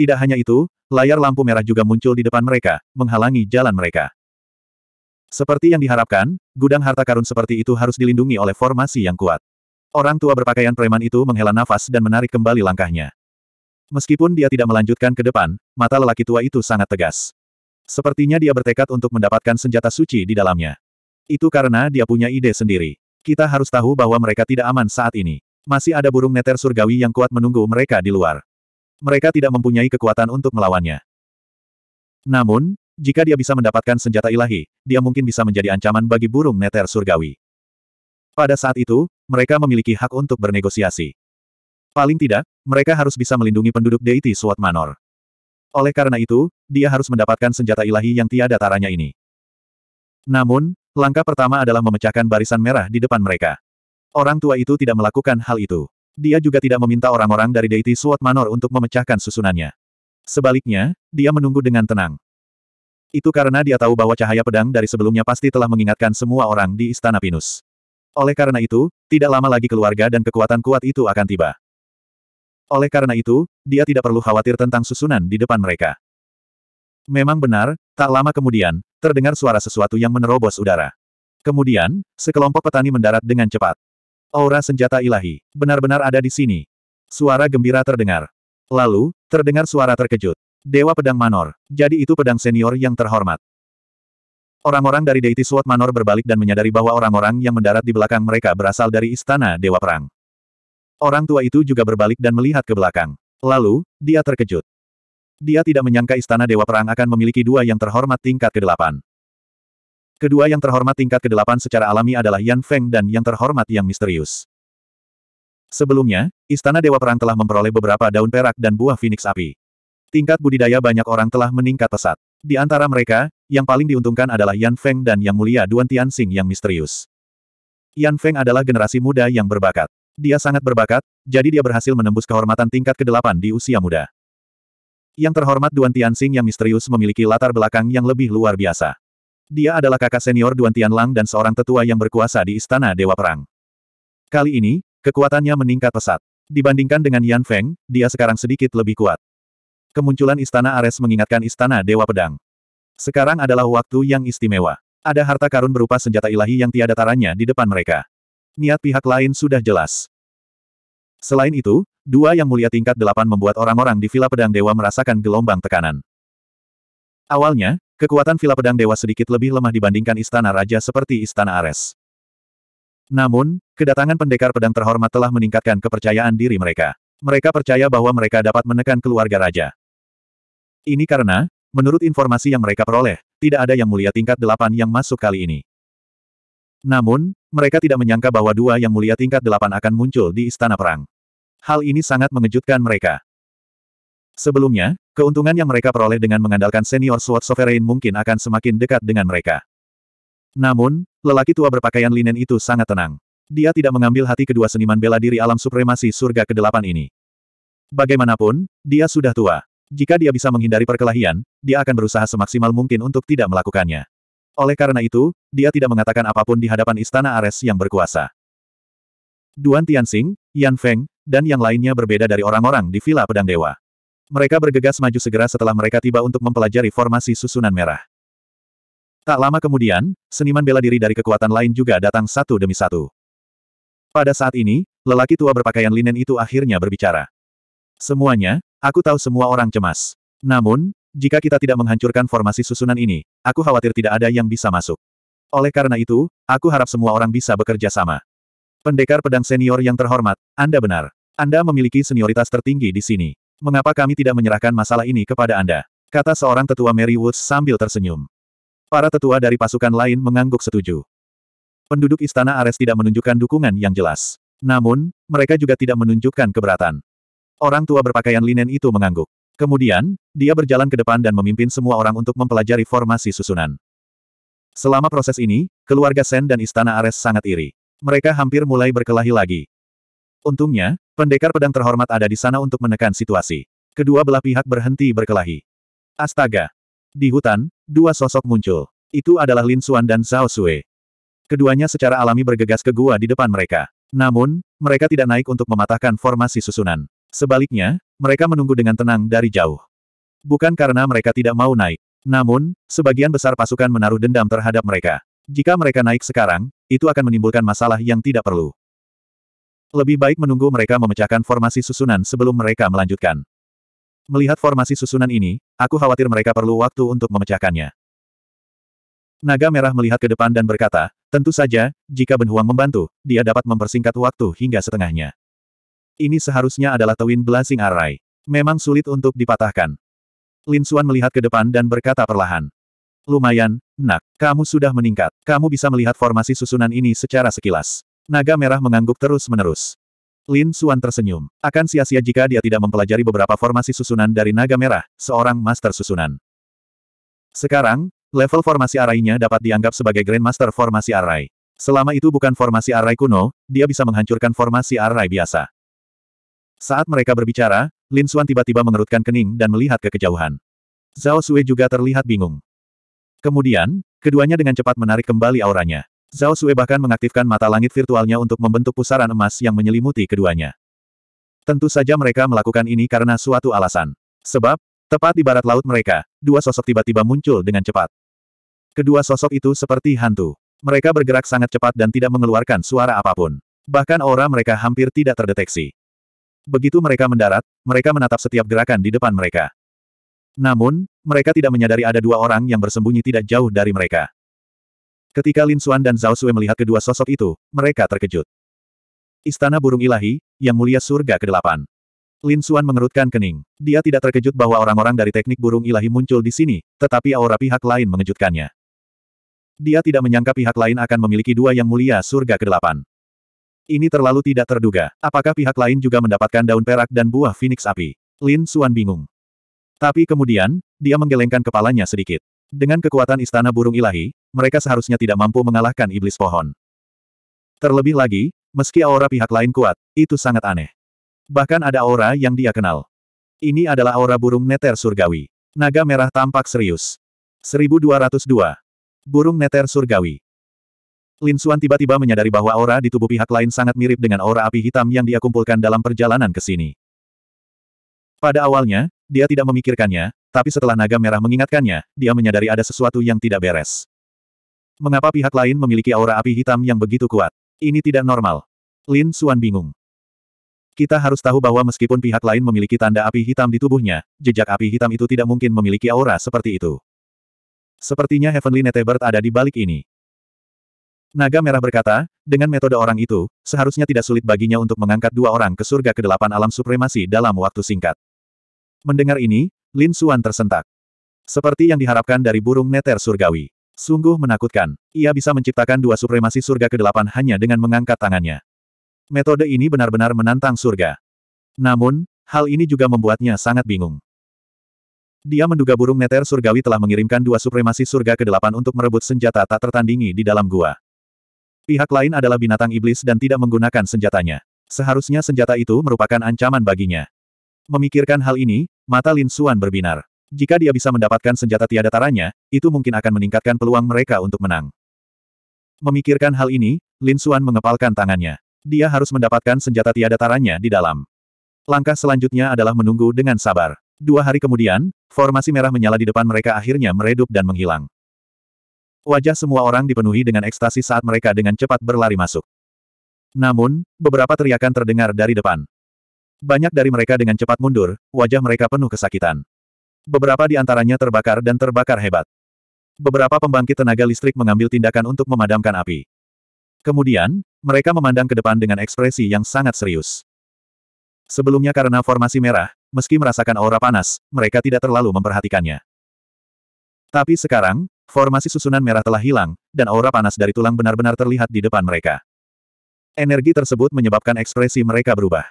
Tidak hanya itu, layar lampu merah juga muncul di depan mereka, menghalangi jalan mereka. Seperti yang diharapkan, gudang harta karun seperti itu harus dilindungi oleh formasi yang kuat. Orang tua berpakaian preman itu menghela nafas dan menarik kembali langkahnya. Meskipun dia tidak melanjutkan ke depan, mata lelaki tua itu sangat tegas. Sepertinya dia bertekad untuk mendapatkan senjata suci di dalamnya. Itu karena dia punya ide sendiri. Kita harus tahu bahwa mereka tidak aman saat ini. Masih ada burung neter surgawi yang kuat menunggu mereka di luar mereka tidak mempunyai kekuatan untuk melawannya. Namun, jika dia bisa mendapatkan senjata ilahi, dia mungkin bisa menjadi ancaman bagi burung neter surgawi. Pada saat itu, mereka memiliki hak untuk bernegosiasi. Paling tidak, mereka harus bisa melindungi penduduk deity Swat Manor. Oleh karena itu, dia harus mendapatkan senjata ilahi yang tiada taranya ini. Namun, langkah pertama adalah memecahkan barisan merah di depan mereka. Orang tua itu tidak melakukan hal itu. Dia juga tidak meminta orang-orang dari Deity Sword Manor untuk memecahkan susunannya. Sebaliknya, dia menunggu dengan tenang. Itu karena dia tahu bahwa cahaya pedang dari sebelumnya pasti telah mengingatkan semua orang di Istana Pinus. Oleh karena itu, tidak lama lagi keluarga dan kekuatan kuat itu akan tiba. Oleh karena itu, dia tidak perlu khawatir tentang susunan di depan mereka. Memang benar, tak lama kemudian, terdengar suara sesuatu yang menerobos udara. Kemudian, sekelompok petani mendarat dengan cepat. Aura senjata ilahi, benar-benar ada di sini. Suara gembira terdengar. Lalu, terdengar suara terkejut. Dewa Pedang Manor, jadi itu pedang senior yang terhormat. Orang-orang dari Deity Sword Manor berbalik dan menyadari bahwa orang-orang yang mendarat di belakang mereka berasal dari Istana Dewa Perang. Orang tua itu juga berbalik dan melihat ke belakang. Lalu, dia terkejut. Dia tidak menyangka Istana Dewa Perang akan memiliki dua yang terhormat tingkat ke-8. Kedua yang terhormat tingkat ke-8 secara alami adalah Yan Feng dan yang terhormat yang misterius. Sebelumnya, Istana Dewa Perang telah memperoleh beberapa daun perak dan buah Phoenix api. Tingkat budidaya banyak orang telah meningkat pesat. Di antara mereka, yang paling diuntungkan adalah Yan Feng dan Yang Mulia Duan Tianxing yang misterius. Yan Feng adalah generasi muda yang berbakat. Dia sangat berbakat, jadi dia berhasil menembus kehormatan tingkat ke-8 di usia muda. Yang terhormat Duan Tianxing yang misterius memiliki latar belakang yang lebih luar biasa. Dia adalah kakak senior Duan Tianlang dan seorang tetua yang berkuasa di Istana Dewa Perang. Kali ini, kekuatannya meningkat pesat. Dibandingkan dengan Yan Feng, dia sekarang sedikit lebih kuat. Kemunculan Istana Ares mengingatkan Istana Dewa Pedang. Sekarang adalah waktu yang istimewa. Ada harta karun berupa senjata ilahi yang tiada taranya di depan mereka. Niat pihak lain sudah jelas. Selain itu, dua yang mulia tingkat delapan membuat orang-orang di Villa Pedang Dewa merasakan gelombang tekanan. Awalnya, Kekuatan Vila Pedang Dewa sedikit lebih lemah dibandingkan Istana Raja seperti Istana Ares. Namun, kedatangan pendekar pedang terhormat telah meningkatkan kepercayaan diri mereka. Mereka percaya bahwa mereka dapat menekan keluarga raja. Ini karena, menurut informasi yang mereka peroleh, tidak ada yang mulia tingkat delapan yang masuk kali ini. Namun, mereka tidak menyangka bahwa dua yang mulia tingkat delapan akan muncul di istana perang. Hal ini sangat mengejutkan mereka. Sebelumnya, Keuntungan yang mereka peroleh dengan mengandalkan senior Sword Sovereign mungkin akan semakin dekat dengan mereka. Namun, lelaki tua berpakaian linen itu sangat tenang. Dia tidak mengambil hati kedua seniman bela diri alam supremasi surga ke-8 ini. Bagaimanapun, dia sudah tua. Jika dia bisa menghindari perkelahian, dia akan berusaha semaksimal mungkin untuk tidak melakukannya. Oleh karena itu, dia tidak mengatakan apapun di hadapan istana Ares yang berkuasa. Duan Tianxing, Yan Feng, dan yang lainnya berbeda dari orang-orang di Villa Pedang Dewa. Mereka bergegas maju segera setelah mereka tiba untuk mempelajari formasi susunan merah. Tak lama kemudian, seniman bela diri dari kekuatan lain juga datang satu demi satu. Pada saat ini, lelaki tua berpakaian linen itu akhirnya berbicara. Semuanya, aku tahu semua orang cemas. Namun, jika kita tidak menghancurkan formasi susunan ini, aku khawatir tidak ada yang bisa masuk. Oleh karena itu, aku harap semua orang bisa bekerja sama. Pendekar pedang senior yang terhormat, Anda benar. Anda memiliki senioritas tertinggi di sini. Mengapa kami tidak menyerahkan masalah ini kepada Anda? Kata seorang tetua Mary Woods sambil tersenyum. Para tetua dari pasukan lain mengangguk setuju. Penduduk istana Ares tidak menunjukkan dukungan yang jelas. Namun, mereka juga tidak menunjukkan keberatan. Orang tua berpakaian linen itu mengangguk. Kemudian, dia berjalan ke depan dan memimpin semua orang untuk mempelajari formasi susunan. Selama proses ini, keluarga Sen dan istana Ares sangat iri. Mereka hampir mulai berkelahi lagi. Untungnya, pendekar pedang terhormat ada di sana untuk menekan situasi. Kedua belah pihak berhenti berkelahi. Astaga! Di hutan, dua sosok muncul. Itu adalah Lin Xuan dan Zhao Sui. Keduanya secara alami bergegas ke gua di depan mereka. Namun, mereka tidak naik untuk mematahkan formasi susunan. Sebaliknya, mereka menunggu dengan tenang dari jauh. Bukan karena mereka tidak mau naik. Namun, sebagian besar pasukan menaruh dendam terhadap mereka. Jika mereka naik sekarang, itu akan menimbulkan masalah yang tidak perlu. Lebih baik menunggu mereka memecahkan formasi susunan sebelum mereka melanjutkan. Melihat formasi susunan ini, aku khawatir mereka perlu waktu untuk memecahkannya. Naga Merah melihat ke depan dan berkata, tentu saja, jika Ben Huang membantu, dia dapat mempersingkat waktu hingga setengahnya. Ini seharusnya adalah Twin Blazing Array. Memang sulit untuk dipatahkan. Lin Xuan melihat ke depan dan berkata perlahan. Lumayan, nak, kamu sudah meningkat. Kamu bisa melihat formasi susunan ini secara sekilas. Naga merah mengangguk terus-menerus. Lin Xuan tersenyum. Akan sia-sia jika dia tidak mempelajari beberapa formasi susunan dari naga merah, seorang master susunan. Sekarang, level formasi arainya dapat dianggap sebagai Grandmaster formasi arai. Selama itu bukan formasi arai kuno, dia bisa menghancurkan formasi arai biasa. Saat mereka berbicara, Lin Xuan tiba-tiba mengerutkan kening dan melihat ke kejauhan. Zhao Sui juga terlihat bingung. Kemudian, keduanya dengan cepat menarik kembali auranya. Zhao Sui bahkan mengaktifkan mata langit virtualnya untuk membentuk pusaran emas yang menyelimuti keduanya. Tentu saja mereka melakukan ini karena suatu alasan. Sebab, tepat di barat laut mereka, dua sosok tiba-tiba muncul dengan cepat. Kedua sosok itu seperti hantu. Mereka bergerak sangat cepat dan tidak mengeluarkan suara apapun. Bahkan aura mereka hampir tidak terdeteksi. Begitu mereka mendarat, mereka menatap setiap gerakan di depan mereka. Namun, mereka tidak menyadari ada dua orang yang bersembunyi tidak jauh dari mereka. Ketika Lin Xuan dan Zhao Sui melihat kedua sosok itu, mereka terkejut. Istana Burung Ilahi, Yang Mulia Surga ke-8. Lin Xuan mengerutkan kening. Dia tidak terkejut bahwa orang-orang dari teknik burung ilahi muncul di sini, tetapi aura pihak lain mengejutkannya. Dia tidak menyangka pihak lain akan memiliki dua Yang Mulia Surga ke-8. Ini terlalu tidak terduga. Apakah pihak lain juga mendapatkan daun perak dan buah phoenix api? Lin Xuan bingung. Tapi kemudian, dia menggelengkan kepalanya sedikit. Dengan kekuatan istana burung ilahi, mereka seharusnya tidak mampu mengalahkan iblis pohon. Terlebih lagi, meski aura pihak lain kuat, itu sangat aneh. Bahkan ada aura yang dia kenal. Ini adalah aura burung neter surgawi. Naga merah tampak serius. 1202. Burung neter surgawi. Lin Xuan tiba-tiba menyadari bahwa aura di tubuh pihak lain sangat mirip dengan aura api hitam yang dia kumpulkan dalam perjalanan ke sini. Pada awalnya, dia tidak memikirkannya, tapi setelah naga merah mengingatkannya, dia menyadari ada sesuatu yang tidak beres. Mengapa pihak lain memiliki aura api hitam yang begitu kuat? Ini tidak normal. Lin Suan bingung. Kita harus tahu bahwa meskipun pihak lain memiliki tanda api hitam di tubuhnya, jejak api hitam itu tidak mungkin memiliki aura seperti itu. Sepertinya Heavenly Netebert ada di balik ini. Naga Merah berkata, dengan metode orang itu, seharusnya tidak sulit baginya untuk mengangkat dua orang ke surga ke delapan alam supremasi dalam waktu singkat. Mendengar ini, Lin Xuan tersentak. Seperti yang diharapkan dari burung neter surgawi. Sungguh menakutkan. Ia bisa menciptakan dua supremasi surga ke-8 hanya dengan mengangkat tangannya. Metode ini benar-benar menantang surga. Namun, hal ini juga membuatnya sangat bingung. Dia menduga burung neter surgawi telah mengirimkan dua supremasi surga ke-8 untuk merebut senjata tak tertandingi di dalam gua. Pihak lain adalah binatang iblis dan tidak menggunakan senjatanya. Seharusnya senjata itu merupakan ancaman baginya. Memikirkan hal ini, Mata Lin Xuan berbinar. Jika dia bisa mendapatkan senjata tiada taranya, itu mungkin akan meningkatkan peluang mereka untuk menang. Memikirkan hal ini, Lin Xuan mengepalkan tangannya. Dia harus mendapatkan senjata tiada taranya di dalam. Langkah selanjutnya adalah menunggu dengan sabar. Dua hari kemudian, formasi merah menyala di depan mereka akhirnya meredup dan menghilang. Wajah semua orang dipenuhi dengan ekstasi saat mereka dengan cepat berlari masuk. Namun, beberapa teriakan terdengar dari depan. Banyak dari mereka dengan cepat mundur, wajah mereka penuh kesakitan. Beberapa di antaranya terbakar dan terbakar hebat. Beberapa pembangkit tenaga listrik mengambil tindakan untuk memadamkan api. Kemudian, mereka memandang ke depan dengan ekspresi yang sangat serius. Sebelumnya karena formasi merah, meski merasakan aura panas, mereka tidak terlalu memperhatikannya. Tapi sekarang, formasi susunan merah telah hilang, dan aura panas dari tulang benar-benar terlihat di depan mereka. Energi tersebut menyebabkan ekspresi mereka berubah.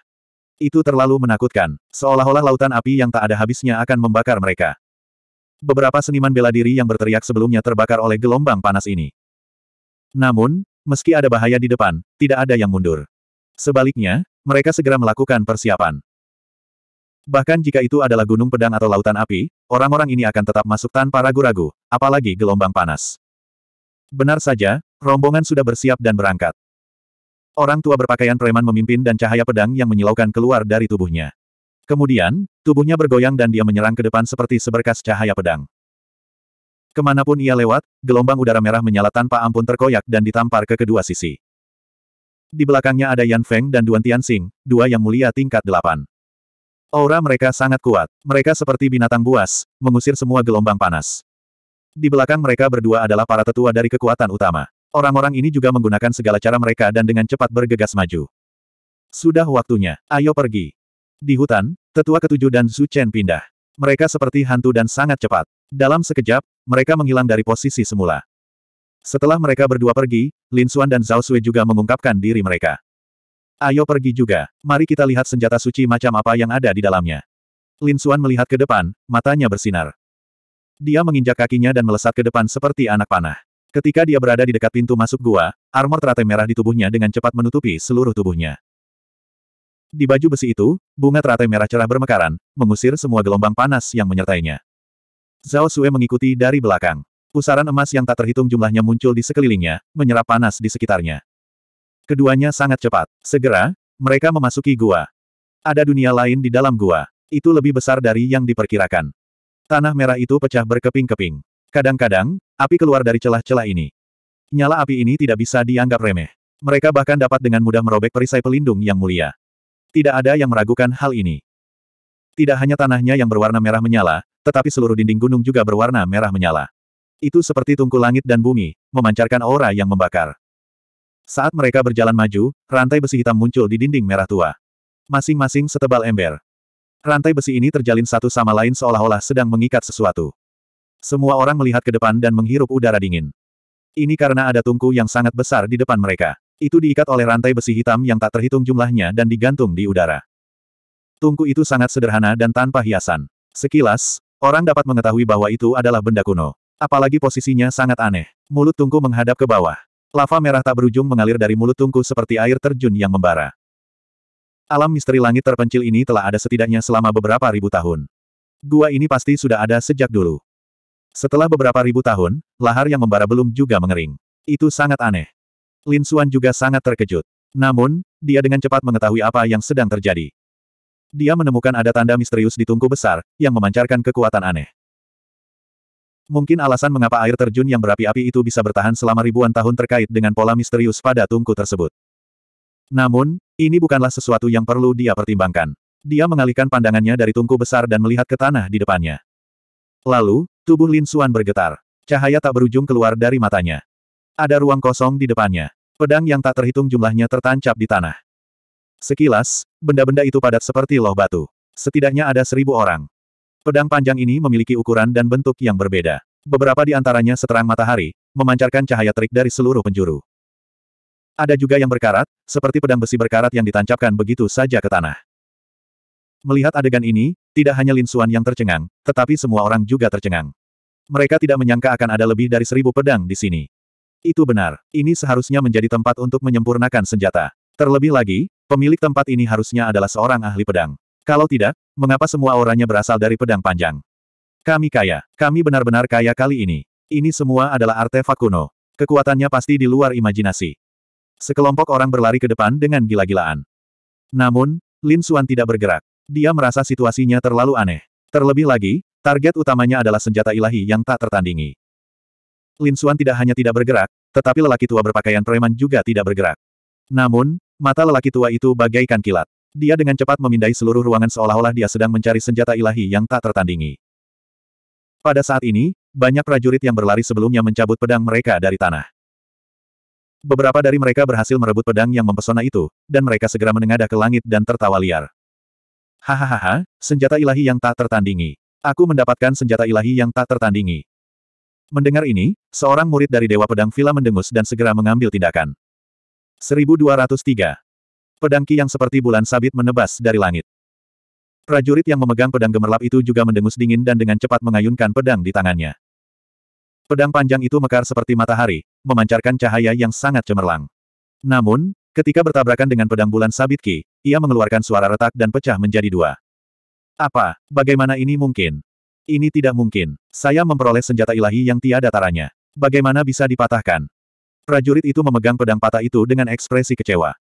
Itu terlalu menakutkan, seolah-olah lautan api yang tak ada habisnya akan membakar mereka. Beberapa seniman bela diri yang berteriak sebelumnya terbakar oleh gelombang panas ini. Namun, meski ada bahaya di depan, tidak ada yang mundur. Sebaliknya, mereka segera melakukan persiapan. Bahkan jika itu adalah gunung pedang atau lautan api, orang-orang ini akan tetap masuk tanpa ragu-ragu, apalagi gelombang panas. Benar saja, rombongan sudah bersiap dan berangkat. Orang tua berpakaian preman memimpin dan cahaya pedang yang menyilaukan keluar dari tubuhnya. Kemudian, tubuhnya bergoyang dan dia menyerang ke depan seperti seberkas cahaya pedang. Kemanapun ia lewat, gelombang udara merah menyala tanpa ampun terkoyak dan ditampar ke kedua sisi. Di belakangnya ada Yan Feng dan Duan Tianxing, dua yang mulia tingkat delapan. Aura mereka sangat kuat. Mereka seperti binatang buas, mengusir semua gelombang panas. Di belakang mereka berdua adalah para tetua dari kekuatan utama. Orang-orang ini juga menggunakan segala cara mereka dan dengan cepat bergegas maju. Sudah waktunya, ayo pergi. Di hutan, tetua ketujuh dan Su Chen pindah. Mereka seperti hantu dan sangat cepat. Dalam sekejap, mereka menghilang dari posisi semula. Setelah mereka berdua pergi, Lin Xuan dan Zhao Sui juga mengungkapkan diri mereka. Ayo pergi juga, mari kita lihat senjata suci macam apa yang ada di dalamnya. Lin Xuan melihat ke depan, matanya bersinar. Dia menginjak kakinya dan melesat ke depan seperti anak panah. Ketika dia berada di dekat pintu masuk gua, armor teratai merah di tubuhnya dengan cepat menutupi seluruh tubuhnya. Di baju besi itu, bunga teratai merah cerah bermekaran, mengusir semua gelombang panas yang menyertainya. Zhao Sue mengikuti dari belakang. Pusaran emas yang tak terhitung jumlahnya muncul di sekelilingnya, menyerap panas di sekitarnya. Keduanya sangat cepat. Segera, mereka memasuki gua. Ada dunia lain di dalam gua. Itu lebih besar dari yang diperkirakan. Tanah merah itu pecah berkeping-keping. Kadang-kadang, Api keluar dari celah-celah ini. Nyala api ini tidak bisa dianggap remeh. Mereka bahkan dapat dengan mudah merobek perisai pelindung yang mulia. Tidak ada yang meragukan hal ini. Tidak hanya tanahnya yang berwarna merah menyala, tetapi seluruh dinding gunung juga berwarna merah menyala. Itu seperti tungku langit dan bumi, memancarkan aura yang membakar. Saat mereka berjalan maju, rantai besi hitam muncul di dinding merah tua. Masing-masing setebal ember. Rantai besi ini terjalin satu sama lain seolah-olah sedang mengikat sesuatu. Semua orang melihat ke depan dan menghirup udara dingin. Ini karena ada tungku yang sangat besar di depan mereka. Itu diikat oleh rantai besi hitam yang tak terhitung jumlahnya dan digantung di udara. Tungku itu sangat sederhana dan tanpa hiasan. Sekilas, orang dapat mengetahui bahwa itu adalah benda kuno. Apalagi posisinya sangat aneh. Mulut tungku menghadap ke bawah. Lava merah tak berujung mengalir dari mulut tungku seperti air terjun yang membara. Alam misteri langit terpencil ini telah ada setidaknya selama beberapa ribu tahun. Gua ini pasti sudah ada sejak dulu. Setelah beberapa ribu tahun, lahar yang membara belum juga mengering. Itu sangat aneh. Lin Suan juga sangat terkejut. Namun, dia dengan cepat mengetahui apa yang sedang terjadi. Dia menemukan ada tanda misterius di tungku besar, yang memancarkan kekuatan aneh. Mungkin alasan mengapa air terjun yang berapi-api itu bisa bertahan selama ribuan tahun terkait dengan pola misterius pada tungku tersebut. Namun, ini bukanlah sesuatu yang perlu dia pertimbangkan. Dia mengalihkan pandangannya dari tungku besar dan melihat ke tanah di depannya. Lalu, Tubuh Lin Suan bergetar. Cahaya tak berujung keluar dari matanya. Ada ruang kosong di depannya. Pedang yang tak terhitung jumlahnya tertancap di tanah. Sekilas, benda-benda itu padat seperti loh batu. Setidaknya ada seribu orang. Pedang panjang ini memiliki ukuran dan bentuk yang berbeda. Beberapa di antaranya seterang matahari, memancarkan cahaya terik dari seluruh penjuru. Ada juga yang berkarat, seperti pedang besi berkarat yang ditancapkan begitu saja ke tanah. Melihat adegan ini, tidak hanya Lin Suan yang tercengang, tetapi semua orang juga tercengang. Mereka tidak menyangka akan ada lebih dari seribu pedang di sini. Itu benar, ini seharusnya menjadi tempat untuk menyempurnakan senjata. Terlebih lagi, pemilik tempat ini harusnya adalah seorang ahli pedang. Kalau tidak, mengapa semua orangnya berasal dari pedang panjang? Kami kaya, kami benar-benar kaya kali ini. Ini semua adalah artefak kuno. Kekuatannya pasti di luar imajinasi. Sekelompok orang berlari ke depan dengan gila-gilaan. Namun, Lin Xuan tidak bergerak. Dia merasa situasinya terlalu aneh. Terlebih lagi, Target utamanya adalah senjata ilahi yang tak tertandingi. Lin Suan tidak hanya tidak bergerak, tetapi lelaki tua berpakaian preman juga tidak bergerak. Namun, mata lelaki tua itu bagaikan kilat. Dia dengan cepat memindai seluruh ruangan seolah-olah dia sedang mencari senjata ilahi yang tak tertandingi. Pada saat ini, banyak prajurit yang berlari sebelumnya mencabut pedang mereka dari tanah. Beberapa dari mereka berhasil merebut pedang yang mempesona itu, dan mereka segera menengadah ke langit dan tertawa liar. Hahaha, senjata ilahi yang tak tertandingi. Aku mendapatkan senjata ilahi yang tak tertandingi. Mendengar ini, seorang murid dari Dewa Pedang Vila mendengus dan segera mengambil tindakan. 1203. Pedang Ki yang seperti bulan sabit menebas dari langit. Prajurit yang memegang pedang gemerlap itu juga mendengus dingin dan dengan cepat mengayunkan pedang di tangannya. Pedang panjang itu mekar seperti matahari, memancarkan cahaya yang sangat cemerlang. Namun, ketika bertabrakan dengan pedang bulan sabit Ki, ia mengeluarkan suara retak dan pecah menjadi dua. Apa, bagaimana ini mungkin? Ini tidak mungkin. Saya memperoleh senjata ilahi yang tiada taranya. Bagaimana bisa dipatahkan? Prajurit itu memegang pedang patah itu dengan ekspresi kecewa.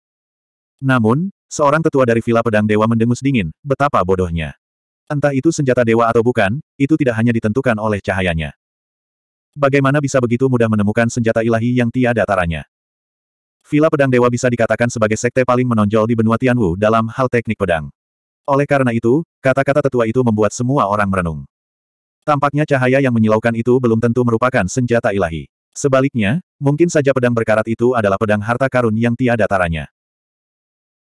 Namun, seorang tetua dari Villa Pedang Dewa mendengus dingin, betapa bodohnya. Entah itu senjata dewa atau bukan, itu tidak hanya ditentukan oleh cahayanya. Bagaimana bisa begitu mudah menemukan senjata ilahi yang tiada taranya? Villa Pedang Dewa bisa dikatakan sebagai sekte paling menonjol di benua Tianwu dalam hal teknik pedang. Oleh karena itu, kata-kata tetua itu membuat semua orang merenung. Tampaknya cahaya yang menyilaukan itu belum tentu merupakan senjata ilahi. Sebaliknya, mungkin saja pedang berkarat itu adalah pedang harta karun yang tiada taranya.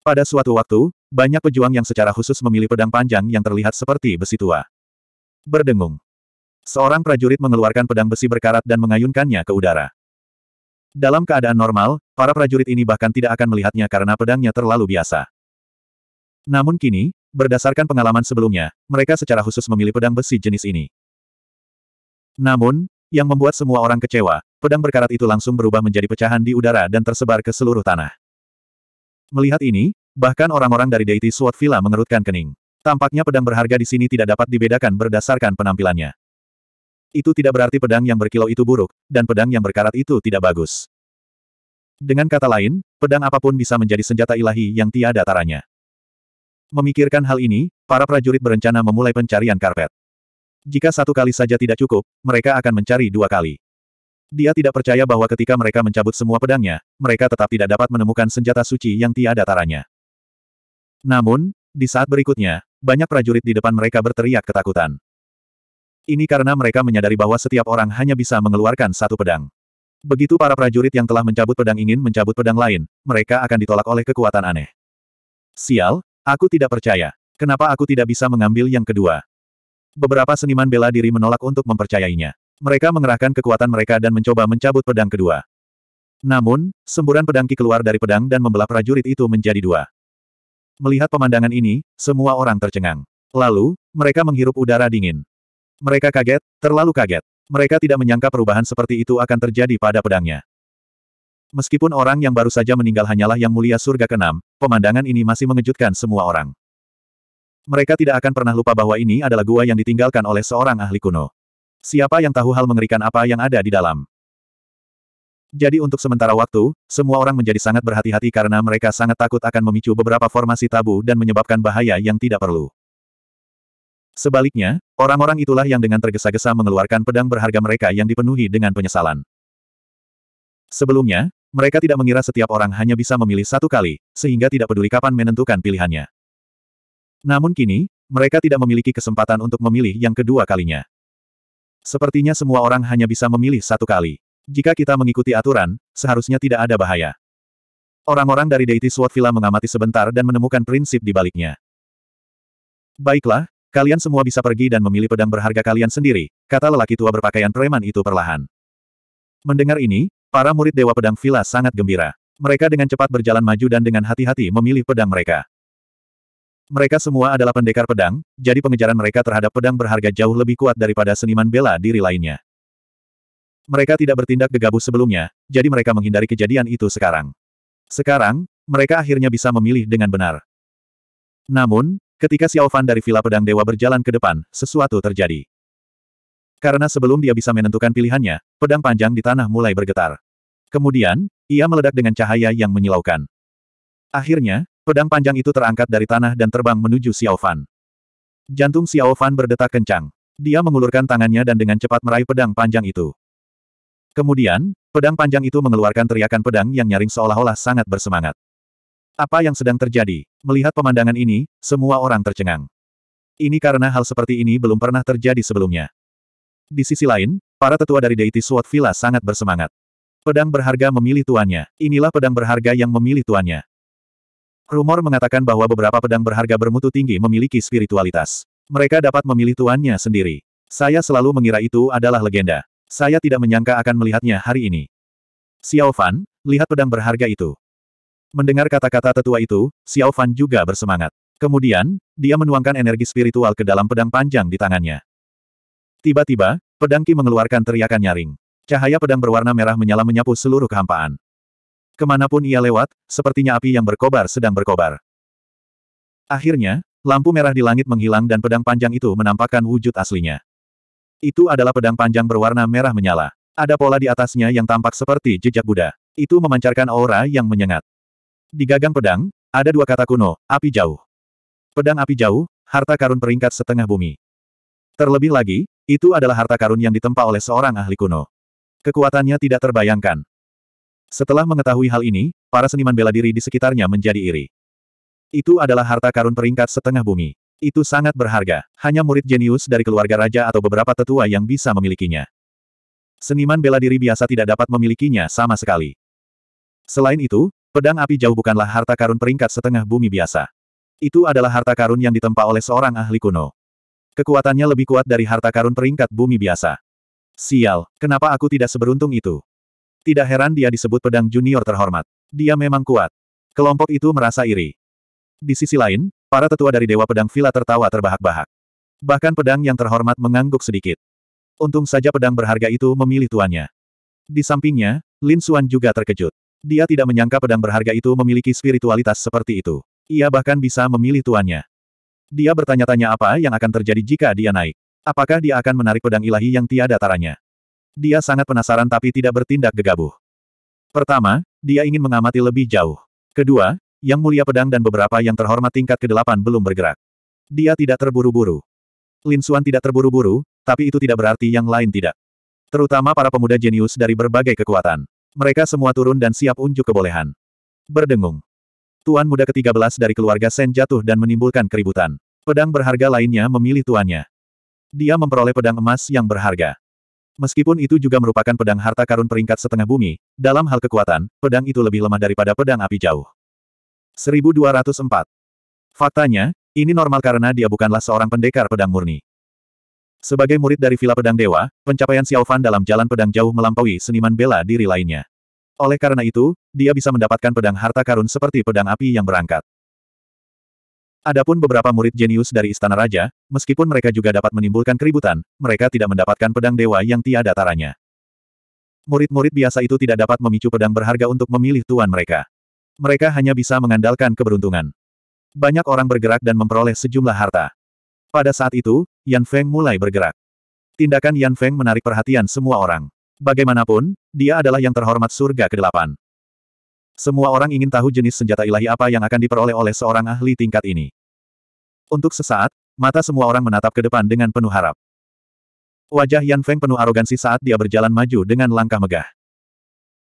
Pada suatu waktu, banyak pejuang yang secara khusus memilih pedang panjang yang terlihat seperti besi tua. Berdengung. Seorang prajurit mengeluarkan pedang besi berkarat dan mengayunkannya ke udara. Dalam keadaan normal, para prajurit ini bahkan tidak akan melihatnya karena pedangnya terlalu biasa. Namun kini, Berdasarkan pengalaman sebelumnya, mereka secara khusus memilih pedang besi jenis ini. Namun, yang membuat semua orang kecewa, pedang berkarat itu langsung berubah menjadi pecahan di udara dan tersebar ke seluruh tanah. Melihat ini, bahkan orang-orang dari Deity Sword Villa mengerutkan kening. Tampaknya pedang berharga di sini tidak dapat dibedakan berdasarkan penampilannya. Itu tidak berarti pedang yang berkilau itu buruk, dan pedang yang berkarat itu tidak bagus. Dengan kata lain, pedang apapun bisa menjadi senjata ilahi yang tiada taranya. Memikirkan hal ini, para prajurit berencana memulai pencarian karpet. Jika satu kali saja tidak cukup, mereka akan mencari dua kali. Dia tidak percaya bahwa ketika mereka mencabut semua pedangnya, mereka tetap tidak dapat menemukan senjata suci yang tiada taranya. Namun, di saat berikutnya, banyak prajurit di depan mereka berteriak ketakutan. Ini karena mereka menyadari bahwa setiap orang hanya bisa mengeluarkan satu pedang. Begitu para prajurit yang telah mencabut pedang ingin mencabut pedang lain, mereka akan ditolak oleh kekuatan aneh. Sial, Aku tidak percaya. Kenapa aku tidak bisa mengambil yang kedua? Beberapa seniman bela diri menolak untuk mempercayainya. Mereka mengerahkan kekuatan mereka dan mencoba mencabut pedang kedua. Namun, semburan pedang Ki keluar dari pedang dan membelah prajurit itu menjadi dua. Melihat pemandangan ini, semua orang tercengang. Lalu, mereka menghirup udara dingin. Mereka kaget, terlalu kaget. Mereka tidak menyangka perubahan seperti itu akan terjadi pada pedangnya. Meskipun orang yang baru saja meninggal hanyalah yang mulia surga keenam, pemandangan ini masih mengejutkan semua orang. Mereka tidak akan pernah lupa bahwa ini adalah gua yang ditinggalkan oleh seorang ahli kuno. Siapa yang tahu hal mengerikan apa yang ada di dalam? Jadi untuk sementara waktu, semua orang menjadi sangat berhati-hati karena mereka sangat takut akan memicu beberapa formasi tabu dan menyebabkan bahaya yang tidak perlu. Sebaliknya, orang-orang itulah yang dengan tergesa-gesa mengeluarkan pedang berharga mereka yang dipenuhi dengan penyesalan. Sebelumnya, mereka tidak mengira setiap orang hanya bisa memilih satu kali, sehingga tidak peduli kapan menentukan pilihannya. Namun kini, mereka tidak memiliki kesempatan untuk memilih yang kedua kalinya. Sepertinya semua orang hanya bisa memilih satu kali. Jika kita mengikuti aturan, seharusnya tidak ada bahaya. Orang-orang dari Deity Sword Villa mengamati sebentar dan menemukan prinsip di baliknya. Baiklah, kalian semua bisa pergi dan memilih pedang berharga kalian sendiri, kata lelaki tua berpakaian preman itu perlahan. Mendengar ini, Para murid Dewa Pedang Vila sangat gembira. Mereka dengan cepat berjalan maju dan dengan hati-hati memilih pedang mereka. Mereka semua adalah pendekar pedang, jadi pengejaran mereka terhadap pedang berharga jauh lebih kuat daripada seniman bela diri lainnya. Mereka tidak bertindak gegabah sebelumnya, jadi mereka menghindari kejadian itu sekarang. Sekarang, mereka akhirnya bisa memilih dengan benar. Namun, ketika Xiao Fan dari Villa Pedang Dewa berjalan ke depan, sesuatu terjadi. Karena sebelum dia bisa menentukan pilihannya, pedang panjang di tanah mulai bergetar. Kemudian, ia meledak dengan cahaya yang menyilaukan. Akhirnya, pedang panjang itu terangkat dari tanah dan terbang menuju Xiao Fan. Jantung Xiao Fan berdetak kencang. Dia mengulurkan tangannya dan dengan cepat meraih pedang panjang itu. Kemudian, pedang panjang itu mengeluarkan teriakan pedang yang nyaring seolah-olah sangat bersemangat. Apa yang sedang terjadi? Melihat pemandangan ini, semua orang tercengang. Ini karena hal seperti ini belum pernah terjadi sebelumnya. Di sisi lain, para tetua dari Deity Sword Villa sangat bersemangat. Pedang berharga memilih tuannya. Inilah pedang berharga yang memilih tuannya. Rumor mengatakan bahwa beberapa pedang berharga bermutu tinggi memiliki spiritualitas. Mereka dapat memilih tuannya sendiri. Saya selalu mengira itu adalah legenda. Saya tidak menyangka akan melihatnya hari ini. Xiao Fan, lihat pedang berharga itu. Mendengar kata-kata tetua itu, Xiao Fan juga bersemangat. Kemudian, dia menuangkan energi spiritual ke dalam pedang panjang di tangannya. Tiba-tiba, pedang Ki mengeluarkan teriakan nyaring. Cahaya pedang berwarna merah menyala menyapu seluruh kehampaan. Kemanapun ia lewat, sepertinya api yang berkobar sedang berkobar. Akhirnya, lampu merah di langit menghilang dan pedang panjang itu menampakkan wujud aslinya. Itu adalah pedang panjang berwarna merah menyala. Ada pola di atasnya yang tampak seperti jejak Buddha. Itu memancarkan aura yang menyengat. Di gagang pedang, ada dua kata kuno, api jauh. Pedang api jauh, harta karun peringkat setengah bumi. Terlebih lagi, itu adalah harta karun yang ditempa oleh seorang ahli kuno. Kekuatannya tidak terbayangkan. Setelah mengetahui hal ini, para seniman bela diri di sekitarnya menjadi iri. Itu adalah harta karun peringkat setengah bumi. Itu sangat berharga. Hanya murid jenius dari keluarga raja atau beberapa tetua yang bisa memilikinya. Seniman bela diri biasa tidak dapat memilikinya sama sekali. Selain itu, pedang api jauh bukanlah harta karun peringkat setengah bumi biasa. Itu adalah harta karun yang ditempa oleh seorang ahli kuno. Kekuatannya lebih kuat dari harta karun peringkat bumi biasa. Sial, kenapa aku tidak seberuntung itu? Tidak heran dia disebut pedang junior terhormat. Dia memang kuat. Kelompok itu merasa iri. Di sisi lain, para tetua dari Dewa Pedang Villa tertawa terbahak-bahak. Bahkan pedang yang terhormat mengangguk sedikit. Untung saja pedang berharga itu memilih tuannya. Di sampingnya, Lin Suan juga terkejut. Dia tidak menyangka pedang berharga itu memiliki spiritualitas seperti itu. Ia bahkan bisa memilih tuannya. Dia bertanya-tanya apa yang akan terjadi jika dia naik. Apakah dia akan menarik pedang ilahi yang tiada taranya? Dia sangat penasaran tapi tidak bertindak gegabah. Pertama, dia ingin mengamati lebih jauh. Kedua, yang mulia pedang dan beberapa yang terhormat tingkat ke-8 belum bergerak. Dia tidak terburu-buru. Lin Suan tidak terburu-buru, tapi itu tidak berarti yang lain tidak. Terutama para pemuda jenius dari berbagai kekuatan. Mereka semua turun dan siap unjuk kebolehan. Berdengung. Tuan muda ke-13 dari keluarga Sen jatuh dan menimbulkan keributan. Pedang berharga lainnya memilih tuannya dia memperoleh pedang emas yang berharga. Meskipun itu juga merupakan pedang harta karun peringkat setengah bumi, dalam hal kekuatan, pedang itu lebih lemah daripada pedang api jauh. 1204. Faktanya, ini normal karena dia bukanlah seorang pendekar pedang murni. Sebagai murid dari Villa Pedang Dewa, pencapaian Xiao Fan dalam jalan pedang jauh melampaui seniman bela diri lainnya. Oleh karena itu, dia bisa mendapatkan pedang harta karun seperti pedang api yang berangkat. Adapun beberapa murid jenius dari Istana Raja, meskipun mereka juga dapat menimbulkan keributan, mereka tidak mendapatkan pedang dewa yang tiada taranya. Murid-murid biasa itu tidak dapat memicu pedang berharga untuk memilih tuan mereka. Mereka hanya bisa mengandalkan keberuntungan. Banyak orang bergerak dan memperoleh sejumlah harta. Pada saat itu, Yan Feng mulai bergerak. Tindakan Yan Feng menarik perhatian semua orang. Bagaimanapun, dia adalah yang terhormat surga ke-8. Semua orang ingin tahu jenis senjata ilahi apa yang akan diperoleh oleh seorang ahli tingkat ini. Untuk sesaat, mata semua orang menatap ke depan dengan penuh harap. Wajah Yan Feng penuh arogansi saat dia berjalan maju dengan langkah megah.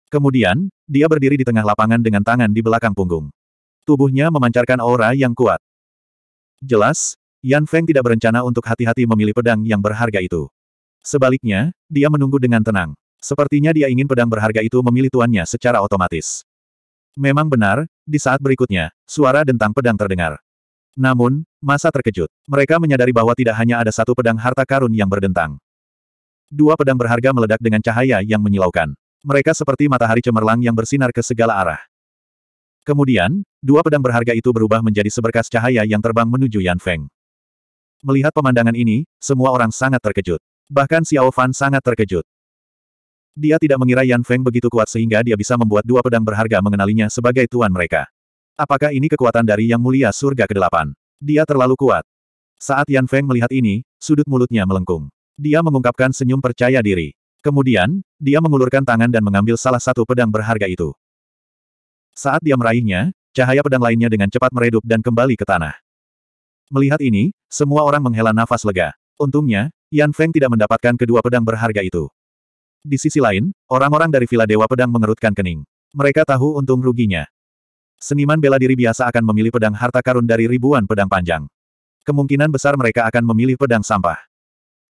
Kemudian, dia berdiri di tengah lapangan dengan tangan di belakang punggung. Tubuhnya memancarkan aura yang kuat. Jelas, Yan Feng tidak berencana untuk hati-hati memilih pedang yang berharga itu. Sebaliknya, dia menunggu dengan tenang. Sepertinya dia ingin pedang berharga itu memilih tuannya secara otomatis. Memang benar, di saat berikutnya, suara dentang pedang terdengar. Namun, masa terkejut. Mereka menyadari bahwa tidak hanya ada satu pedang harta karun yang berdentang. Dua pedang berharga meledak dengan cahaya yang menyilaukan. Mereka seperti matahari cemerlang yang bersinar ke segala arah. Kemudian, dua pedang berharga itu berubah menjadi seberkas cahaya yang terbang menuju Yan Feng. Melihat pemandangan ini, semua orang sangat terkejut. Bahkan Xiao Fan sangat terkejut. Dia tidak mengira Yan Feng begitu kuat sehingga dia bisa membuat dua pedang berharga mengenalinya sebagai tuan mereka. Apakah ini kekuatan dari Yang Mulia Surga ke-8? Dia terlalu kuat. Saat Yan Feng melihat ini, sudut mulutnya melengkung. Dia mengungkapkan senyum percaya diri. Kemudian, dia mengulurkan tangan dan mengambil salah satu pedang berharga itu. Saat dia meraihnya, cahaya pedang lainnya dengan cepat meredup dan kembali ke tanah. Melihat ini, semua orang menghela nafas lega. Untungnya, Yan Feng tidak mendapatkan kedua pedang berharga itu. Di sisi lain, orang-orang dari Villa Dewa Pedang mengerutkan kening. Mereka tahu untung ruginya. Seniman bela diri biasa akan memilih pedang harta karun dari ribuan pedang panjang. Kemungkinan besar mereka akan memilih pedang sampah.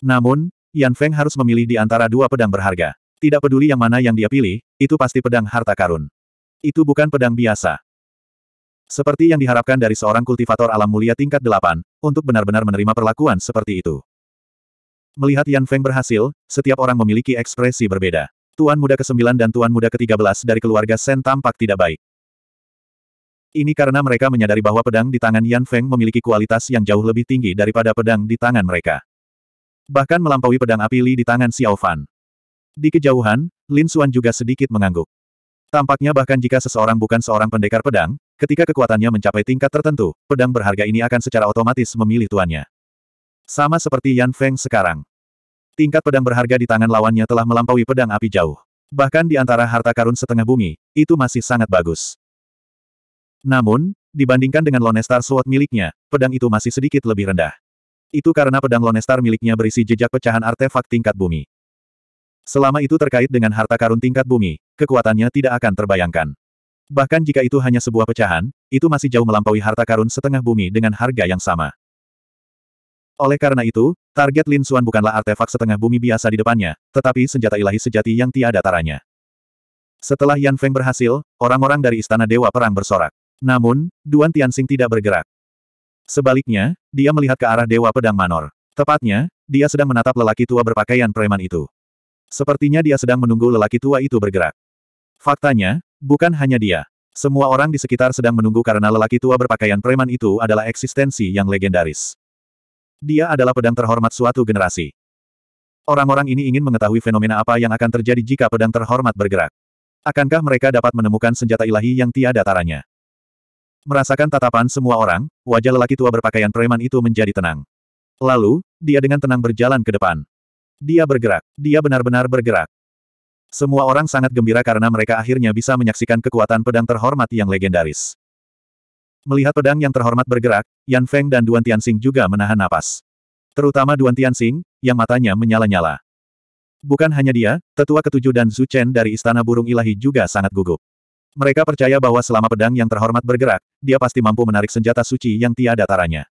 Namun, Yan Feng harus memilih di antara dua pedang berharga. Tidak peduli yang mana yang dia pilih, itu pasti pedang harta karun. Itu bukan pedang biasa. Seperti yang diharapkan dari seorang kultivator alam mulia tingkat 8, untuk benar-benar menerima perlakuan seperti itu. Melihat Yan Feng berhasil, setiap orang memiliki ekspresi berbeda. Tuan muda ke-9 dan tuan muda ke-13 dari keluarga Sen tampak tidak baik. Ini karena mereka menyadari bahwa pedang di tangan Yan Feng memiliki kualitas yang jauh lebih tinggi daripada pedang di tangan mereka. Bahkan melampaui pedang api Li di tangan Xiao Fan. Di kejauhan, Lin Xuan juga sedikit mengangguk. Tampaknya bahkan jika seseorang bukan seorang pendekar pedang, ketika kekuatannya mencapai tingkat tertentu, pedang berharga ini akan secara otomatis memilih tuannya. Sama seperti Yan Feng sekarang. Tingkat pedang berharga di tangan lawannya telah melampaui pedang api jauh. Bahkan di antara harta karun setengah bumi, itu masih sangat bagus. Namun, dibandingkan dengan Lonestar Sword miliknya, pedang itu masih sedikit lebih rendah. Itu karena pedang Lonestar miliknya berisi jejak pecahan artefak tingkat bumi. Selama itu terkait dengan harta karun tingkat bumi, kekuatannya tidak akan terbayangkan. Bahkan jika itu hanya sebuah pecahan, itu masih jauh melampaui harta karun setengah bumi dengan harga yang sama. Oleh karena itu, target Lin Xuan bukanlah artefak setengah bumi biasa di depannya, tetapi senjata ilahi sejati yang tiada taranya. Setelah Yan Feng berhasil, orang-orang dari Istana Dewa Perang bersorak. Namun, Duan Tianxing tidak bergerak. Sebaliknya, dia melihat ke arah Dewa Pedang Manor. Tepatnya, dia sedang menatap lelaki tua berpakaian preman itu. Sepertinya dia sedang menunggu lelaki tua itu bergerak. Faktanya, bukan hanya dia. Semua orang di sekitar sedang menunggu karena lelaki tua berpakaian preman itu adalah eksistensi yang legendaris. Dia adalah pedang terhormat suatu generasi. Orang-orang ini ingin mengetahui fenomena apa yang akan terjadi jika pedang terhormat bergerak. Akankah mereka dapat menemukan senjata ilahi yang tiada taranya? Merasakan tatapan semua orang, wajah lelaki tua berpakaian preman itu menjadi tenang. Lalu, dia dengan tenang berjalan ke depan. Dia bergerak, dia benar-benar bergerak. Semua orang sangat gembira karena mereka akhirnya bisa menyaksikan kekuatan pedang terhormat yang legendaris. Melihat pedang yang terhormat bergerak, Yan Feng dan Duan Tianxing juga menahan napas. Terutama Duan Tianxing, yang matanya menyala-nyala. Bukan hanya dia, tetua ketujuh dan Zhu Chen dari Istana Burung Ilahi juga sangat gugup. Mereka percaya bahwa selama pedang yang terhormat bergerak, dia pasti mampu menarik senjata suci yang tiada taranya.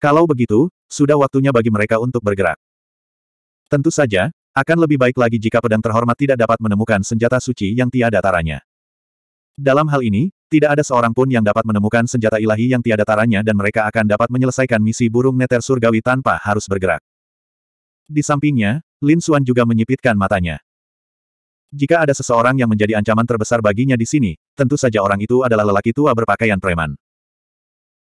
Kalau begitu, sudah waktunya bagi mereka untuk bergerak. Tentu saja, akan lebih baik lagi jika pedang terhormat tidak dapat menemukan senjata suci yang tiada taranya. Dalam hal ini, tidak ada seorang pun yang dapat menemukan senjata ilahi yang tiada taranya dan mereka akan dapat menyelesaikan misi burung neter surgawi tanpa harus bergerak. Di sampingnya, Lin Xuan juga menyipitkan matanya. Jika ada seseorang yang menjadi ancaman terbesar baginya di sini, tentu saja orang itu adalah lelaki tua berpakaian preman.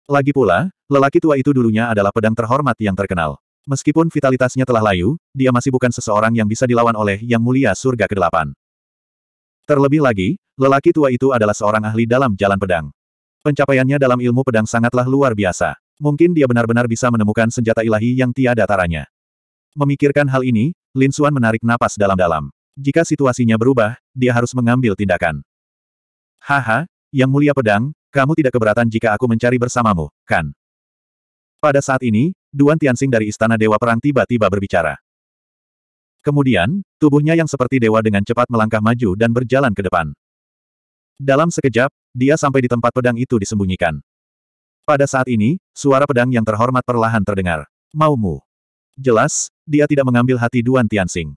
Lagi pula, lelaki tua itu dulunya adalah pedang terhormat yang terkenal. Meskipun vitalitasnya telah layu, dia masih bukan seseorang yang bisa dilawan oleh Yang Mulia Surga ke-8. Terlebih lagi, Lelaki tua itu adalah seorang ahli dalam jalan pedang. Pencapaiannya dalam ilmu pedang sangatlah luar biasa. Mungkin dia benar-benar bisa menemukan senjata ilahi yang tiada taranya. Memikirkan hal ini, Lin Xuan menarik napas dalam-dalam. Jika situasinya berubah, dia harus mengambil tindakan. Haha, yang mulia pedang, kamu tidak keberatan jika aku mencari bersamamu, kan? Pada saat ini, Duan Tianxing dari Istana Dewa Perang tiba-tiba berbicara. Kemudian, tubuhnya yang seperti dewa dengan cepat melangkah maju dan berjalan ke depan. Dalam sekejap, dia sampai di tempat pedang itu disembunyikan. Pada saat ini, suara pedang yang terhormat perlahan terdengar. Maumu. Jelas, dia tidak mengambil hati Duan Tianxing.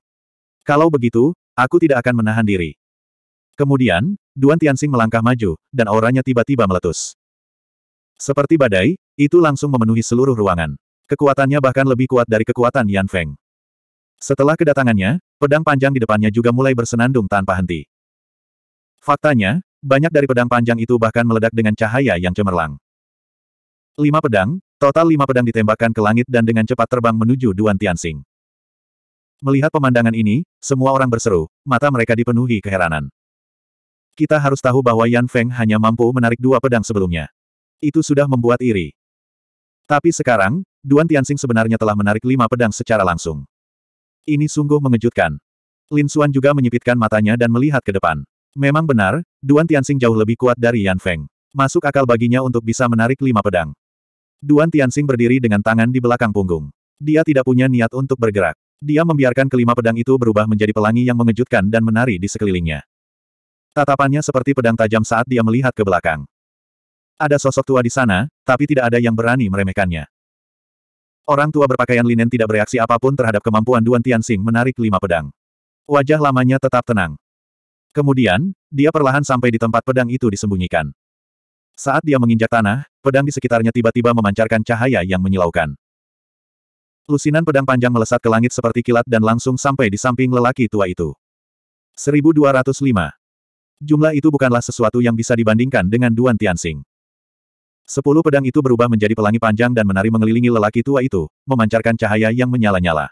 Kalau begitu, aku tidak akan menahan diri. Kemudian, Duan Tianxing melangkah maju, dan auranya tiba-tiba meletus. Seperti badai, itu langsung memenuhi seluruh ruangan. Kekuatannya bahkan lebih kuat dari kekuatan Yan Feng. Setelah kedatangannya, pedang panjang di depannya juga mulai bersenandung tanpa henti. Faktanya, banyak dari pedang panjang itu bahkan meledak dengan cahaya yang cemerlang. Lima pedang, total lima pedang ditembakkan ke langit dan dengan cepat terbang menuju Duan Tianxing. Melihat pemandangan ini, semua orang berseru, mata mereka dipenuhi keheranan. Kita harus tahu bahwa Yan Feng hanya mampu menarik dua pedang sebelumnya. Itu sudah membuat iri. Tapi sekarang, Duan Tianxing sebenarnya telah menarik lima pedang secara langsung. Ini sungguh mengejutkan. Lin Xuan juga menyipitkan matanya dan melihat ke depan. Memang benar, Duan Tianxing jauh lebih kuat dari Yan Feng. Masuk akal baginya untuk bisa menarik lima pedang. Duan Tianxing berdiri dengan tangan di belakang punggung. Dia tidak punya niat untuk bergerak. Dia membiarkan kelima pedang itu berubah menjadi pelangi yang mengejutkan dan menari di sekelilingnya. Tatapannya seperti pedang tajam saat dia melihat ke belakang. Ada sosok tua di sana, tapi tidak ada yang berani meremehkannya. Orang tua berpakaian linen tidak bereaksi apapun terhadap kemampuan Duan Tianxing menarik lima pedang. Wajah lamanya tetap tenang. Kemudian, dia perlahan sampai di tempat pedang itu disembunyikan. Saat dia menginjak tanah, pedang di sekitarnya tiba-tiba memancarkan cahaya yang menyilaukan. Lusinan pedang panjang melesat ke langit seperti kilat dan langsung sampai di samping lelaki tua itu. 1205. Jumlah itu bukanlah sesuatu yang bisa dibandingkan dengan Duan Tianxing. Sepuluh pedang itu berubah menjadi pelangi panjang dan menari mengelilingi lelaki tua itu, memancarkan cahaya yang menyala-nyala.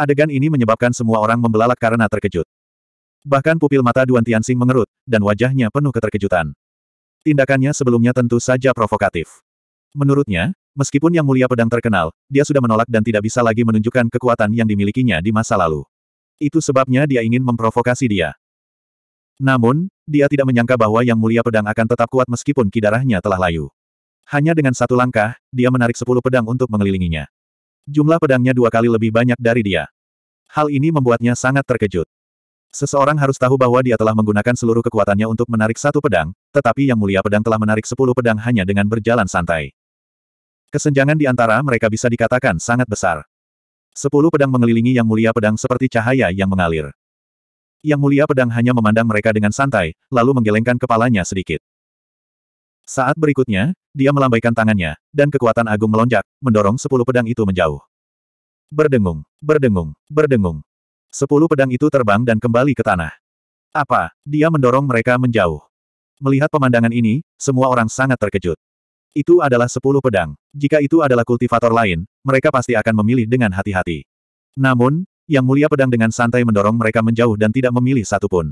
Adegan ini menyebabkan semua orang membelalak karena terkejut. Bahkan pupil mata Duan Tianxing mengerut, dan wajahnya penuh keterkejutan. Tindakannya sebelumnya tentu saja provokatif. Menurutnya, meskipun Yang Mulia Pedang terkenal, dia sudah menolak dan tidak bisa lagi menunjukkan kekuatan yang dimilikinya di masa lalu. Itu sebabnya dia ingin memprovokasi dia. Namun, dia tidak menyangka bahwa Yang Mulia Pedang akan tetap kuat meskipun kidarahnya telah layu. Hanya dengan satu langkah, dia menarik sepuluh pedang untuk mengelilinginya. Jumlah pedangnya dua kali lebih banyak dari dia. Hal ini membuatnya sangat terkejut. Seseorang harus tahu bahwa dia telah menggunakan seluruh kekuatannya untuk menarik satu pedang, tetapi Yang Mulia Pedang telah menarik sepuluh pedang hanya dengan berjalan santai. Kesenjangan di antara mereka bisa dikatakan sangat besar. Sepuluh pedang mengelilingi Yang Mulia Pedang seperti cahaya yang mengalir. Yang Mulia Pedang hanya memandang mereka dengan santai, lalu menggelengkan kepalanya sedikit. Saat berikutnya, dia melambaikan tangannya, dan kekuatan agung melonjak, mendorong sepuluh pedang itu menjauh. Berdengung, berdengung, berdengung. Sepuluh pedang itu terbang dan kembali ke tanah. Apa? Dia mendorong mereka menjauh. Melihat pemandangan ini, semua orang sangat terkejut. Itu adalah sepuluh pedang. Jika itu adalah kultivator lain, mereka pasti akan memilih dengan hati-hati. Namun, yang mulia pedang dengan santai mendorong mereka menjauh dan tidak memilih satupun.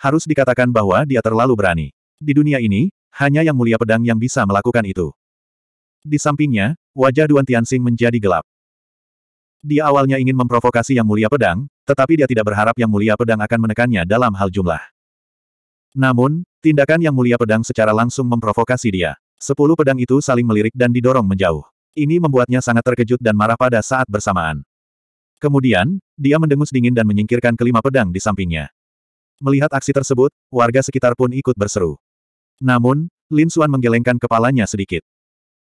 Harus dikatakan bahwa dia terlalu berani. Di dunia ini, hanya yang mulia pedang yang bisa melakukan itu. Di sampingnya, wajah Duan Tianxing menjadi gelap. Dia awalnya ingin memprovokasi Yang Mulia Pedang, tetapi dia tidak berharap Yang Mulia Pedang akan menekannya dalam hal jumlah. Namun, tindakan Yang Mulia Pedang secara langsung memprovokasi dia. Sepuluh pedang itu saling melirik dan didorong menjauh. Ini membuatnya sangat terkejut dan marah pada saat bersamaan. Kemudian, dia mendengus dingin dan menyingkirkan kelima pedang di sampingnya. Melihat aksi tersebut, warga sekitar pun ikut berseru. Namun, Lin Suan menggelengkan kepalanya sedikit.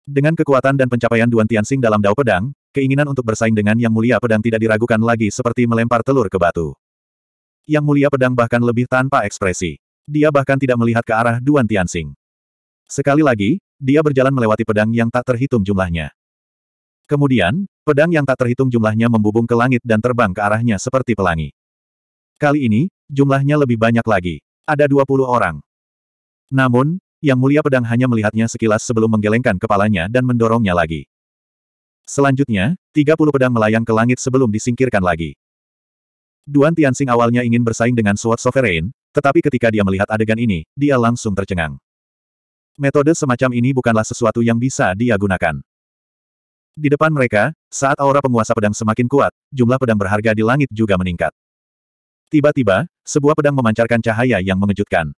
Dengan kekuatan dan pencapaian Duan Tianxing dalam dao pedang, Keinginan untuk bersaing dengan Yang Mulia Pedang tidak diragukan lagi seperti melempar telur ke batu. Yang Mulia Pedang bahkan lebih tanpa ekspresi. Dia bahkan tidak melihat ke arah Duan Tianxing. Sekali lagi, dia berjalan melewati pedang yang tak terhitung jumlahnya. Kemudian, pedang yang tak terhitung jumlahnya membubung ke langit dan terbang ke arahnya seperti pelangi. Kali ini, jumlahnya lebih banyak lagi. Ada 20 orang. Namun, Yang Mulia Pedang hanya melihatnya sekilas sebelum menggelengkan kepalanya dan mendorongnya lagi. Selanjutnya, 30 pedang melayang ke langit sebelum disingkirkan lagi. Duan Tianxing awalnya ingin bersaing dengan Sword Sovereign, tetapi ketika dia melihat adegan ini, dia langsung tercengang. Metode semacam ini bukanlah sesuatu yang bisa dia gunakan. Di depan mereka, saat aura penguasa pedang semakin kuat, jumlah pedang berharga di langit juga meningkat. Tiba-tiba, sebuah pedang memancarkan cahaya yang mengejutkan.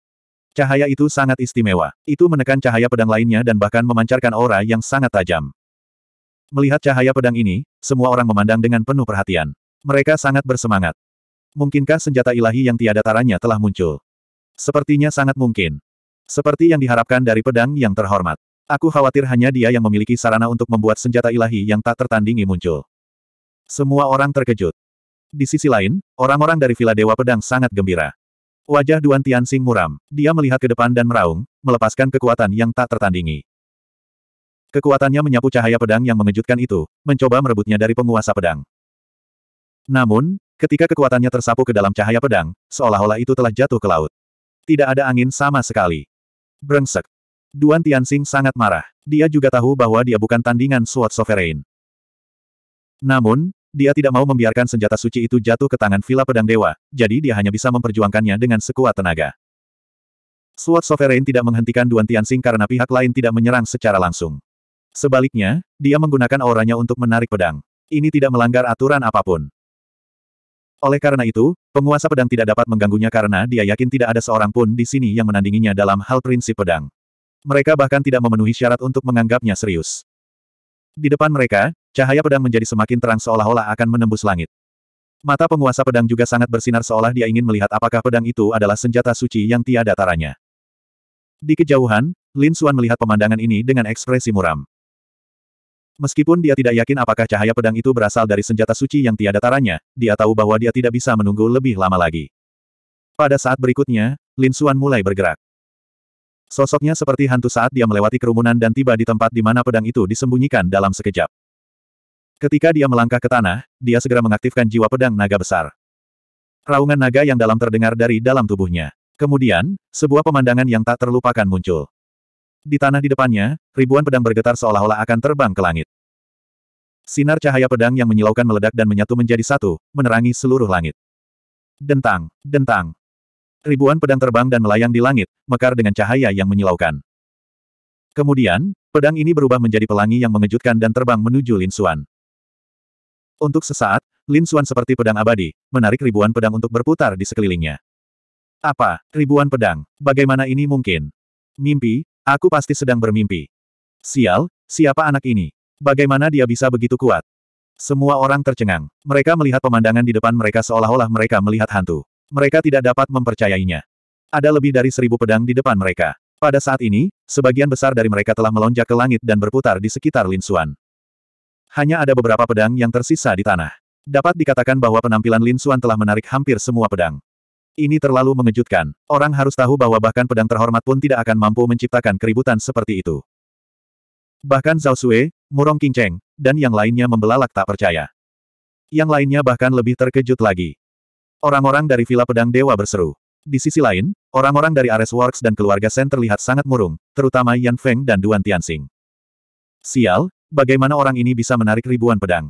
Cahaya itu sangat istimewa. Itu menekan cahaya pedang lainnya dan bahkan memancarkan aura yang sangat tajam. Melihat cahaya pedang ini, semua orang memandang dengan penuh perhatian. Mereka sangat bersemangat. Mungkinkah senjata ilahi yang tiada taranya telah muncul? Sepertinya sangat mungkin. Seperti yang diharapkan dari pedang yang terhormat. Aku khawatir hanya dia yang memiliki sarana untuk membuat senjata ilahi yang tak tertandingi muncul. Semua orang terkejut. Di sisi lain, orang-orang dari Villa Dewa Pedang sangat gembira. Wajah Duan sing muram. Dia melihat ke depan dan meraung, melepaskan kekuatan yang tak tertandingi. Kekuatannya menyapu cahaya pedang yang mengejutkan itu, mencoba merebutnya dari penguasa pedang. Namun, ketika kekuatannya tersapu ke dalam cahaya pedang, seolah-olah itu telah jatuh ke laut. Tidak ada angin sama sekali. Brengsek. Duan Tianxing sangat marah. Dia juga tahu bahwa dia bukan tandingan Sword Sovereign. Namun, dia tidak mau membiarkan senjata suci itu jatuh ke tangan Villa Pedang Dewa, jadi dia hanya bisa memperjuangkannya dengan sekuat tenaga. Sword Sovereign tidak menghentikan Duan Tianxing karena pihak lain tidak menyerang secara langsung. Sebaliknya, dia menggunakan auranya untuk menarik pedang. Ini tidak melanggar aturan apapun. Oleh karena itu, penguasa pedang tidak dapat mengganggunya karena dia yakin tidak ada seorang pun di sini yang menandinginya dalam hal prinsip pedang. Mereka bahkan tidak memenuhi syarat untuk menganggapnya serius. Di depan mereka, cahaya pedang menjadi semakin terang seolah-olah akan menembus langit. Mata penguasa pedang juga sangat bersinar seolah dia ingin melihat apakah pedang itu adalah senjata suci yang tiada taranya. Di kejauhan, Lin Xuan melihat pemandangan ini dengan ekspresi muram. Meskipun dia tidak yakin apakah cahaya pedang itu berasal dari senjata suci yang tiada taranya, dia tahu bahwa dia tidak bisa menunggu lebih lama lagi. Pada saat berikutnya, Lin Xuan mulai bergerak. Sosoknya seperti hantu saat dia melewati kerumunan dan tiba di tempat di mana pedang itu disembunyikan dalam sekejap. Ketika dia melangkah ke tanah, dia segera mengaktifkan jiwa pedang naga besar. Raungan naga yang dalam terdengar dari dalam tubuhnya. Kemudian, sebuah pemandangan yang tak terlupakan muncul. Di tanah di depannya, ribuan pedang bergetar seolah-olah akan terbang ke langit. Sinar cahaya pedang yang menyilaukan meledak dan menyatu menjadi satu, menerangi seluruh langit. Dentang, dentang. Ribuan pedang terbang dan melayang di langit, mekar dengan cahaya yang menyilaukan. Kemudian, pedang ini berubah menjadi pelangi yang mengejutkan dan terbang menuju Lin Xuan. Untuk sesaat, Lin Xuan seperti pedang abadi, menarik ribuan pedang untuk berputar di sekelilingnya. Apa, ribuan pedang, bagaimana ini mungkin? Mimpi, Aku pasti sedang bermimpi. Sial, siapa anak ini? Bagaimana dia bisa begitu kuat? Semua orang tercengang. Mereka melihat pemandangan di depan mereka seolah-olah mereka melihat hantu. Mereka tidak dapat mempercayainya. Ada lebih dari seribu pedang di depan mereka. Pada saat ini, sebagian besar dari mereka telah melonjak ke langit dan berputar di sekitar Lin Xuan. Hanya ada beberapa pedang yang tersisa di tanah. Dapat dikatakan bahwa penampilan Lin Xuan telah menarik hampir semua pedang. Ini terlalu mengejutkan. Orang harus tahu bahwa bahkan pedang terhormat pun tidak akan mampu menciptakan keributan seperti itu. Bahkan Zhao Sui, Murong Qingcheng, dan yang lainnya membelalak tak percaya. Yang lainnya bahkan lebih terkejut lagi. Orang-orang dari Villa Pedang Dewa berseru. Di sisi lain, orang-orang dari Ares Works dan keluarga Sen terlihat sangat murung, terutama Yan Feng dan Duan Tianxing. Sial, bagaimana orang ini bisa menarik ribuan pedang?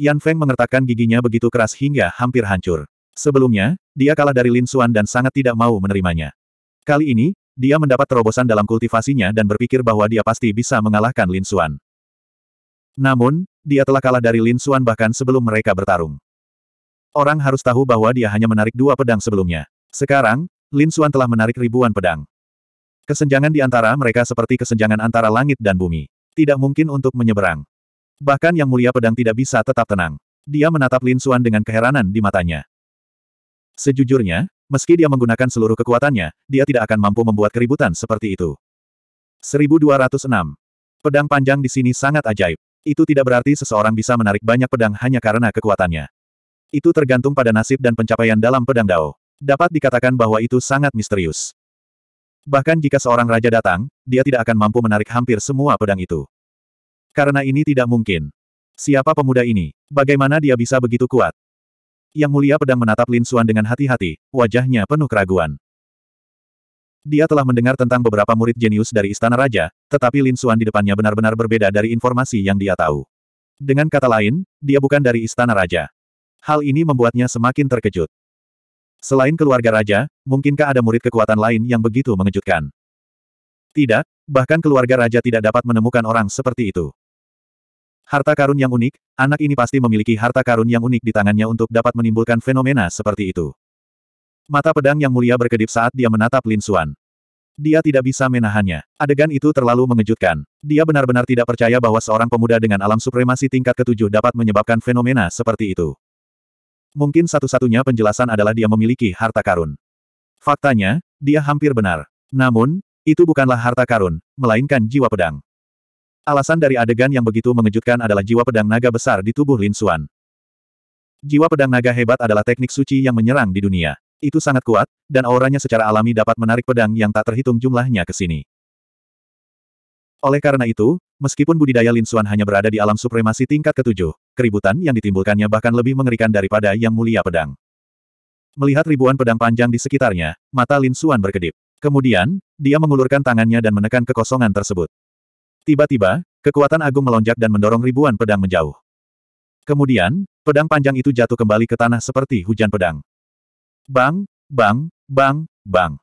Yan Feng mengertakkan giginya begitu keras hingga hampir hancur. Sebelumnya, dia kalah dari Lin Xuan dan sangat tidak mau menerimanya. Kali ini, dia mendapat terobosan dalam kultivasinya dan berpikir bahwa dia pasti bisa mengalahkan Lin Xuan. Namun, dia telah kalah dari Lin Xuan bahkan sebelum mereka bertarung. Orang harus tahu bahwa dia hanya menarik dua pedang sebelumnya. Sekarang, Lin Xuan telah menarik ribuan pedang. Kesenjangan di antara mereka seperti kesenjangan antara langit dan bumi. Tidak mungkin untuk menyeberang. Bahkan yang mulia pedang tidak bisa tetap tenang. Dia menatap Lin Xuan dengan keheranan di matanya. Sejujurnya, meski dia menggunakan seluruh kekuatannya, dia tidak akan mampu membuat keributan seperti itu. 1206. Pedang panjang di sini sangat ajaib. Itu tidak berarti seseorang bisa menarik banyak pedang hanya karena kekuatannya. Itu tergantung pada nasib dan pencapaian dalam pedang dao. Dapat dikatakan bahwa itu sangat misterius. Bahkan jika seorang raja datang, dia tidak akan mampu menarik hampir semua pedang itu. Karena ini tidak mungkin. Siapa pemuda ini? Bagaimana dia bisa begitu kuat? Yang Mulia Pedang menatap Lin Suan dengan hati-hati, wajahnya penuh keraguan. Dia telah mendengar tentang beberapa murid jenius dari Istana Raja, tetapi Lin Suan di depannya benar-benar berbeda dari informasi yang dia tahu. Dengan kata lain, dia bukan dari Istana Raja. Hal ini membuatnya semakin terkejut. Selain keluarga Raja, mungkinkah ada murid kekuatan lain yang begitu mengejutkan? Tidak, bahkan keluarga Raja tidak dapat menemukan orang seperti itu. Harta karun yang unik, anak ini pasti memiliki harta karun yang unik di tangannya untuk dapat menimbulkan fenomena seperti itu. Mata pedang yang mulia berkedip saat dia menatap Lin Suan. Dia tidak bisa menahannya. Adegan itu terlalu mengejutkan. Dia benar-benar tidak percaya bahwa seorang pemuda dengan alam supremasi tingkat ketujuh dapat menyebabkan fenomena seperti itu. Mungkin satu-satunya penjelasan adalah dia memiliki harta karun. Faktanya, dia hampir benar. Namun, itu bukanlah harta karun, melainkan jiwa pedang. Alasan dari adegan yang begitu mengejutkan adalah jiwa pedang naga besar di tubuh Lin Xuan. Jiwa pedang naga hebat adalah teknik suci yang menyerang di dunia. Itu sangat kuat, dan auranya secara alami dapat menarik pedang yang tak terhitung jumlahnya ke sini. Oleh karena itu, meskipun budidaya Lin Xuan hanya berada di alam supremasi tingkat ketujuh, keributan yang ditimbulkannya bahkan lebih mengerikan daripada yang mulia pedang. Melihat ribuan pedang panjang di sekitarnya, mata Lin Xuan berkedip. Kemudian, dia mengulurkan tangannya dan menekan kekosongan tersebut. Tiba-tiba, kekuatan agung melonjak dan mendorong ribuan pedang menjauh. Kemudian, pedang panjang itu jatuh kembali ke tanah seperti hujan pedang. Bang, bang, bang, bang.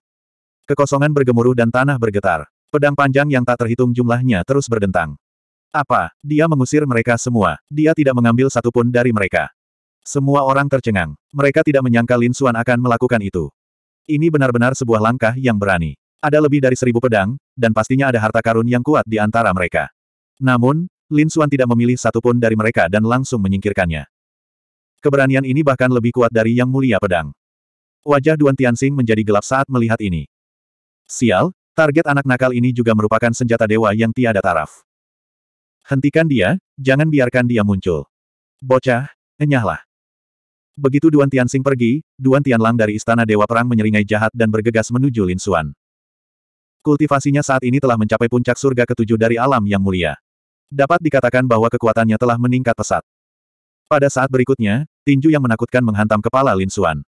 Kekosongan bergemuruh dan tanah bergetar. Pedang panjang yang tak terhitung jumlahnya terus berdentang. Apa? Dia mengusir mereka semua. Dia tidak mengambil satupun dari mereka. Semua orang tercengang. Mereka tidak menyangka Lin Xuan akan melakukan itu. Ini benar-benar sebuah langkah yang berani. Ada lebih dari seribu pedang, dan pastinya ada harta karun yang kuat di antara mereka. Namun, Lin Xuan tidak memilih satupun dari mereka dan langsung menyingkirkannya. Keberanian ini bahkan lebih kuat dari yang mulia pedang. Wajah Duan Tianxing menjadi gelap saat melihat ini. Sial, target anak nakal ini juga merupakan senjata dewa yang tiada taraf. Hentikan dia, jangan biarkan dia muncul. Bocah, enyahlah. Begitu Duan Tianxing pergi, Duan Tianlang dari Istana Dewa Perang menyeringai jahat dan bergegas menuju Lin Xuan. Kultivasinya saat ini telah mencapai puncak surga ketujuh dari alam yang mulia. Dapat dikatakan bahwa kekuatannya telah meningkat pesat. Pada saat berikutnya, tinju yang menakutkan menghantam kepala Lin Suan.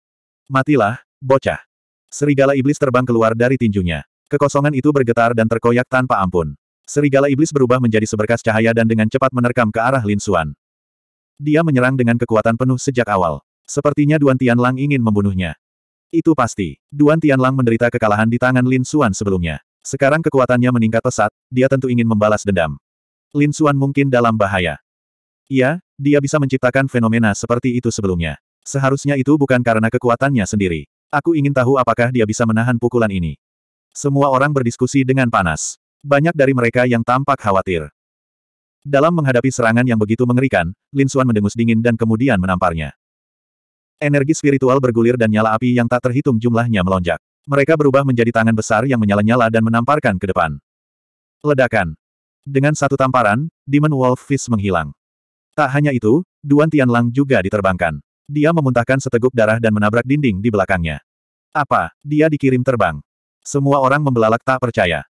Matilah, bocah. Serigala iblis terbang keluar dari tinjunya. Kekosongan itu bergetar dan terkoyak tanpa ampun. Serigala iblis berubah menjadi seberkas cahaya dan dengan cepat menerkam ke arah Lin Suan. Dia menyerang dengan kekuatan penuh sejak awal. Sepertinya Duan Tian Lang ingin membunuhnya. Itu pasti. Duan Tianlang menderita kekalahan di tangan Lin Xuan sebelumnya. Sekarang kekuatannya meningkat pesat, dia tentu ingin membalas dendam. Lin Xuan mungkin dalam bahaya. Iya, dia bisa menciptakan fenomena seperti itu sebelumnya. Seharusnya itu bukan karena kekuatannya sendiri. Aku ingin tahu apakah dia bisa menahan pukulan ini. Semua orang berdiskusi dengan panas. Banyak dari mereka yang tampak khawatir. Dalam menghadapi serangan yang begitu mengerikan, Lin Xuan mendengus dingin dan kemudian menamparnya. Energi spiritual bergulir dan nyala api yang tak terhitung jumlahnya melonjak. Mereka berubah menjadi tangan besar yang menyala-nyala dan menamparkan ke depan. Ledakan. Dengan satu tamparan, Demon Wolf Fist menghilang. Tak hanya itu, Duan Tianlang juga diterbangkan. Dia memuntahkan seteguk darah dan menabrak dinding di belakangnya. Apa? Dia dikirim terbang. Semua orang membelalak tak percaya.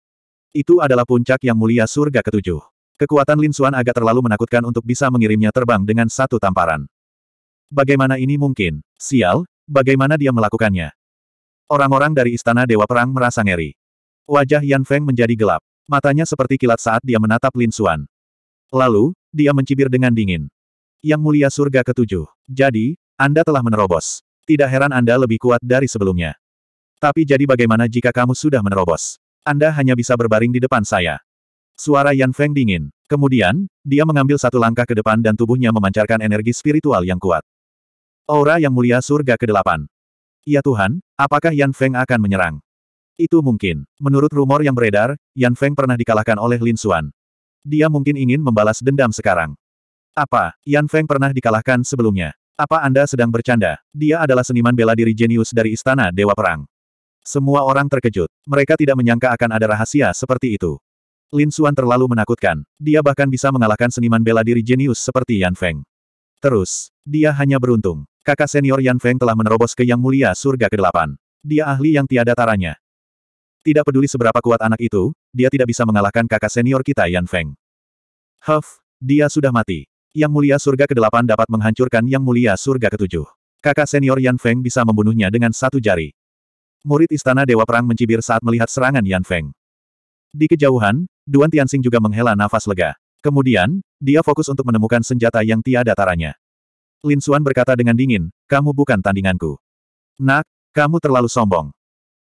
Itu adalah puncak yang mulia surga ketujuh. Kekuatan Lin Xuan agak terlalu menakutkan untuk bisa mengirimnya terbang dengan satu tamparan. Bagaimana ini mungkin? Sial, bagaimana dia melakukannya? Orang-orang dari Istana Dewa Perang merasa ngeri. Wajah Yan Feng menjadi gelap. Matanya seperti kilat saat dia menatap Lin Xuan. Lalu, dia mencibir dengan dingin. Yang mulia surga ketujuh. Jadi, Anda telah menerobos. Tidak heran Anda lebih kuat dari sebelumnya. Tapi jadi bagaimana jika kamu sudah menerobos? Anda hanya bisa berbaring di depan saya. Suara Yan Feng dingin. Kemudian, dia mengambil satu langkah ke depan dan tubuhnya memancarkan energi spiritual yang kuat. Aura yang mulia surga ke-8. Ya Tuhan, apakah Yan Feng akan menyerang? Itu mungkin. Menurut rumor yang beredar, Yan Feng pernah dikalahkan oleh Lin Xuan. Dia mungkin ingin membalas dendam sekarang. Apa, Yan Feng pernah dikalahkan sebelumnya? Apa Anda sedang bercanda? Dia adalah seniman bela diri jenius dari Istana Dewa Perang. Semua orang terkejut. Mereka tidak menyangka akan ada rahasia seperti itu. Lin Xuan terlalu menakutkan. Dia bahkan bisa mengalahkan seniman bela diri jenius seperti Yan Feng. Terus, dia hanya beruntung. Kakak senior Yan Feng telah menerobos ke Yang Mulia Surga ke-8. Dia ahli yang tiada taranya. Tidak peduli seberapa kuat anak itu, dia tidak bisa mengalahkan kakak senior kita Yan Feng. Huff, dia sudah mati. Yang Mulia Surga ke-8 dapat menghancurkan Yang Mulia Surga ke-7. Kakak senior Yan Feng bisa membunuhnya dengan satu jari. Murid Istana Dewa Perang mencibir saat melihat serangan Yan Feng. Di kejauhan, Duan Tianxing juga menghela nafas lega. Kemudian, dia fokus untuk menemukan senjata yang tiada taranya. Lin Suan berkata dengan dingin, kamu bukan tandinganku. Nak, kamu terlalu sombong.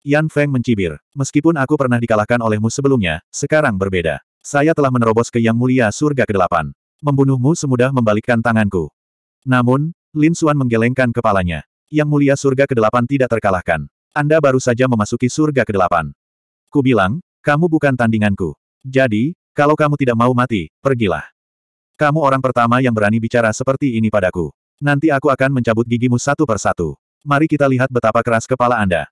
Yan Feng mencibir. Meskipun aku pernah dikalahkan olehmu sebelumnya, sekarang berbeda. Saya telah menerobos ke Yang Mulia Surga ke-8. Membunuhmu semudah membalikkan tanganku. Namun, Lin Suan menggelengkan kepalanya. Yang Mulia Surga ke-8 tidak terkalahkan. Anda baru saja memasuki Surga ke-8. Ku bilang, kamu bukan tandinganku. Jadi, kalau kamu tidak mau mati, pergilah. Kamu orang pertama yang berani bicara seperti ini padaku. Nanti aku akan mencabut gigimu satu persatu. Mari kita lihat betapa keras kepala Anda.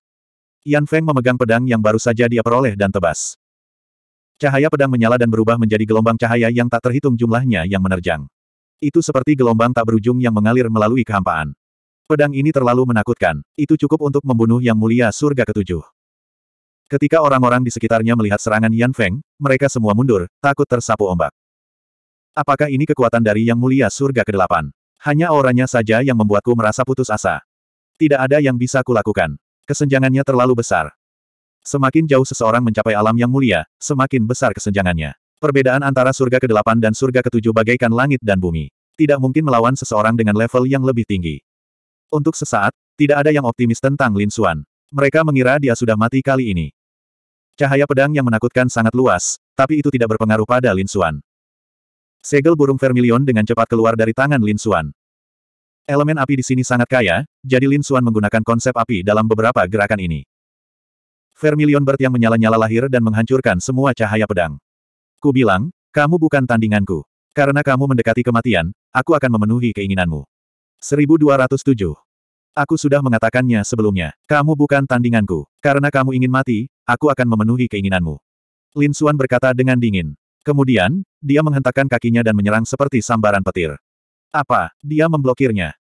Yan Feng memegang pedang yang baru saja dia peroleh dan tebas. Cahaya pedang menyala dan berubah menjadi gelombang cahaya yang tak terhitung jumlahnya yang menerjang. Itu seperti gelombang tak berujung yang mengalir melalui kehampaan. Pedang ini terlalu menakutkan. Itu cukup untuk membunuh yang mulia surga ketujuh. Ketika orang-orang di sekitarnya melihat serangan Yan Feng, mereka semua mundur, takut tersapu ombak. Apakah ini kekuatan dari yang mulia surga Kedelapan? Hanya auranya saja yang membuatku merasa putus asa. Tidak ada yang bisa kulakukan. Kesenjangannya terlalu besar. Semakin jauh seseorang mencapai alam yang mulia, semakin besar kesenjangannya. Perbedaan antara surga ke-8 dan surga ke-7 bagaikan langit dan bumi. Tidak mungkin melawan seseorang dengan level yang lebih tinggi. Untuk sesaat, tidak ada yang optimis tentang Lin Xuan. Mereka mengira dia sudah mati kali ini. Cahaya pedang yang menakutkan sangat luas, tapi itu tidak berpengaruh pada Lin Xuan. Segel burung vermilion dengan cepat keluar dari tangan Lin Xuan. Elemen api di sini sangat kaya, jadi Lin Xuan menggunakan konsep api dalam beberapa gerakan ini. Vermilion Bird yang menyala-nyala lahir dan menghancurkan semua cahaya pedang. Ku bilang, kamu bukan tandinganku. Karena kamu mendekati kematian, aku akan memenuhi keinginanmu. 1207. Aku sudah mengatakannya sebelumnya. Kamu bukan tandinganku. Karena kamu ingin mati, aku akan memenuhi keinginanmu. Lin Xuan berkata dengan dingin. Kemudian, dia menghentakkan kakinya dan menyerang seperti sambaran petir. Apa, dia memblokirnya?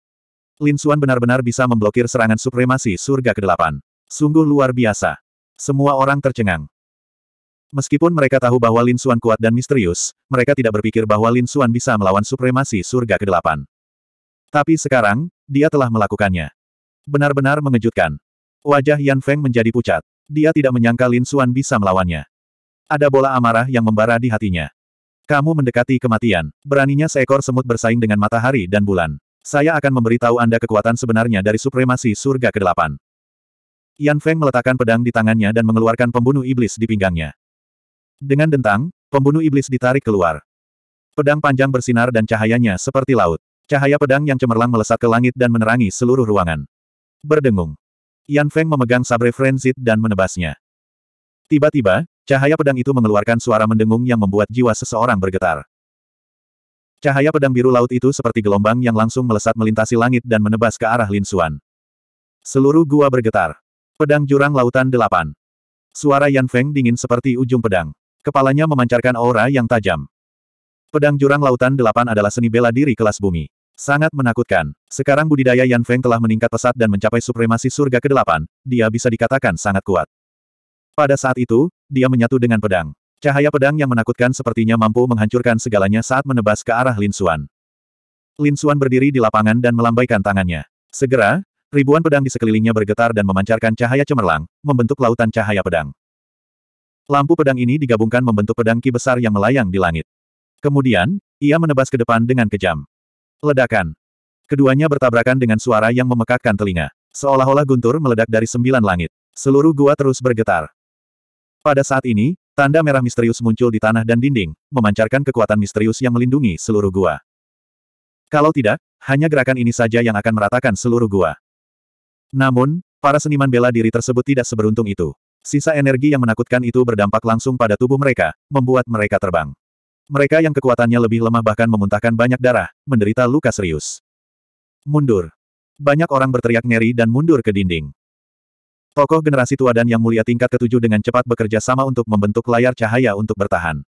Lin Xuan benar-benar bisa memblokir serangan supremasi surga ke-8. Sungguh luar biasa. Semua orang tercengang. Meskipun mereka tahu bahwa Lin Xuan kuat dan misterius, mereka tidak berpikir bahwa Lin Xuan bisa melawan supremasi surga ke-8. Tapi sekarang, dia telah melakukannya. Benar-benar mengejutkan. Wajah Yan Feng menjadi pucat. Dia tidak menyangka Lin Xuan bisa melawannya. Ada bola amarah yang membara di hatinya. Kamu mendekati kematian. Beraninya seekor semut bersaing dengan matahari dan bulan. Saya akan memberitahu Anda kekuatan sebenarnya dari supremasi surga ke-8. Yan Feng meletakkan pedang di tangannya dan mengeluarkan pembunuh iblis di pinggangnya. Dengan dentang, pembunuh iblis ditarik keluar. Pedang panjang bersinar dan cahayanya seperti laut. Cahaya pedang yang cemerlang melesat ke langit dan menerangi seluruh ruangan. Berdengung. Yan Feng memegang sabre Frenzit dan menebasnya. Tiba-tiba, Cahaya pedang itu mengeluarkan suara mendengung yang membuat jiwa seseorang bergetar. Cahaya pedang biru laut itu seperti gelombang yang langsung melesat melintasi langit dan menebas ke arah Lin Xuan. Seluruh gua bergetar. Pedang Jurang Lautan delapan. Suara Yan Feng dingin seperti ujung pedang. Kepalanya memancarkan aura yang tajam. Pedang Jurang Lautan delapan adalah seni bela diri kelas bumi. Sangat menakutkan. Sekarang budidaya Yan Feng telah meningkat pesat dan mencapai supremasi surga ke delapan. dia bisa dikatakan sangat kuat. Pada saat itu, dia menyatu dengan pedang. Cahaya pedang yang menakutkan sepertinya mampu menghancurkan segalanya saat menebas ke arah Lin Xuan. Lin Xuan berdiri di lapangan dan melambaikan tangannya. Segera, ribuan pedang di sekelilingnya bergetar dan memancarkan cahaya cemerlang, membentuk lautan cahaya pedang. Lampu pedang ini digabungkan membentuk pedang ki besar yang melayang di langit. Kemudian, ia menebas ke depan dengan kejam. Ledakan. Keduanya bertabrakan dengan suara yang memekakkan telinga. Seolah-olah guntur meledak dari sembilan langit. Seluruh gua terus bergetar. Pada saat ini, tanda merah misterius muncul di tanah dan dinding, memancarkan kekuatan misterius yang melindungi seluruh gua. Kalau tidak, hanya gerakan ini saja yang akan meratakan seluruh gua. Namun, para seniman bela diri tersebut tidak seberuntung itu. Sisa energi yang menakutkan itu berdampak langsung pada tubuh mereka, membuat mereka terbang. Mereka yang kekuatannya lebih lemah bahkan memuntahkan banyak darah, menderita luka serius. Mundur. Banyak orang berteriak ngeri dan mundur ke dinding. Tokoh generasi tua dan yang mulia tingkat ketujuh dengan cepat bekerja sama untuk membentuk layar cahaya untuk bertahan.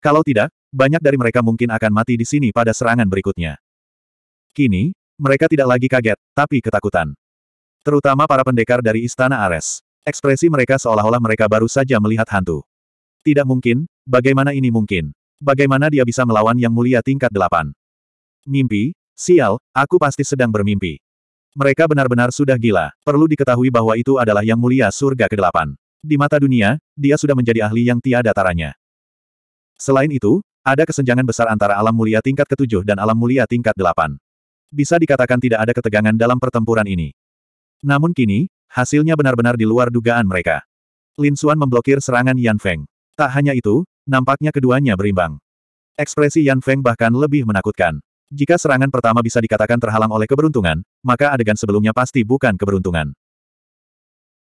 Kalau tidak, banyak dari mereka mungkin akan mati di sini pada serangan berikutnya. Kini, mereka tidak lagi kaget, tapi ketakutan. Terutama para pendekar dari Istana Ares. Ekspresi mereka seolah-olah mereka baru saja melihat hantu. Tidak mungkin, bagaimana ini mungkin? Bagaimana dia bisa melawan yang mulia tingkat delapan? Mimpi, sial, aku pasti sedang bermimpi. Mereka benar-benar sudah gila. Perlu diketahui bahwa itu adalah yang mulia surga ke-8. Di mata dunia, dia sudah menjadi ahli yang tiada taranya. Selain itu, ada kesenjangan besar antara alam mulia tingkat ketujuh dan alam mulia tingkat delapan. Bisa dikatakan tidak ada ketegangan dalam pertempuran ini. Namun kini, hasilnya benar-benar di luar dugaan mereka. Lin Xuan memblokir serangan Yan Feng. Tak hanya itu, nampaknya keduanya berimbang. Ekspresi Yan Feng bahkan lebih menakutkan. Jika serangan pertama bisa dikatakan terhalang oleh keberuntungan, maka adegan sebelumnya pasti bukan keberuntungan.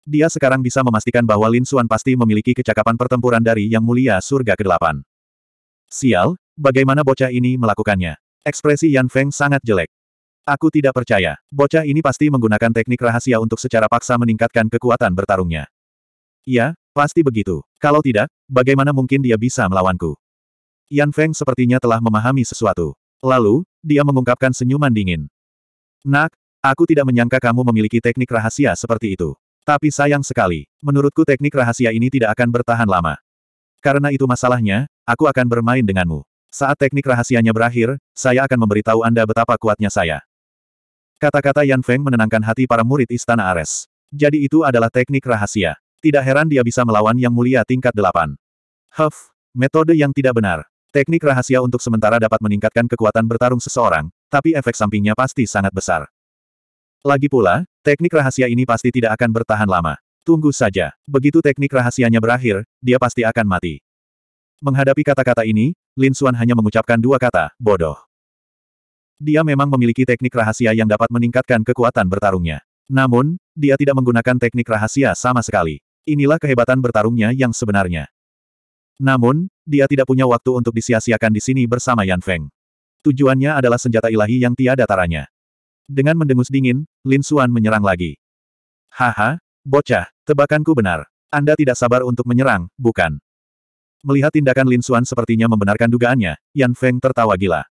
Dia sekarang bisa memastikan bahwa Lin Xuan pasti memiliki kecakapan pertempuran dari Yang Mulia Surga ke-8. Sial, bagaimana bocah ini melakukannya? Ekspresi Yan Feng sangat jelek. Aku tidak percaya, bocah ini pasti menggunakan teknik rahasia untuk secara paksa meningkatkan kekuatan bertarungnya. Ya, pasti begitu. Kalau tidak, bagaimana mungkin dia bisa melawanku? Yan Feng sepertinya telah memahami sesuatu. Lalu, dia mengungkapkan senyuman dingin. Nak, aku tidak menyangka kamu memiliki teknik rahasia seperti itu. Tapi sayang sekali, menurutku teknik rahasia ini tidak akan bertahan lama. Karena itu masalahnya, aku akan bermain denganmu. Saat teknik rahasianya berakhir, saya akan memberitahu Anda betapa kuatnya saya. Kata-kata Yan Feng menenangkan hati para murid Istana Ares. Jadi itu adalah teknik rahasia. Tidak heran dia bisa melawan Yang Mulia tingkat delapan. Huff, metode yang tidak benar. Teknik rahasia untuk sementara dapat meningkatkan kekuatan bertarung seseorang, tapi efek sampingnya pasti sangat besar. Lagi pula, teknik rahasia ini pasti tidak akan bertahan lama. Tunggu saja. Begitu teknik rahasianya berakhir, dia pasti akan mati. Menghadapi kata-kata ini, Lin Xuan hanya mengucapkan dua kata, bodoh. Dia memang memiliki teknik rahasia yang dapat meningkatkan kekuatan bertarungnya. Namun, dia tidak menggunakan teknik rahasia sama sekali. Inilah kehebatan bertarungnya yang sebenarnya. Namun, dia tidak punya waktu untuk disia-siakan di sini bersama Yan Feng. Tujuannya adalah senjata ilahi yang tiada taranya. Dengan mendengus dingin, Lin Xuan menyerang lagi. Haha, bocah, tebakanku benar. Anda tidak sabar untuk menyerang, bukan? Melihat tindakan Lin Xuan sepertinya membenarkan dugaannya, Yan Feng tertawa gila.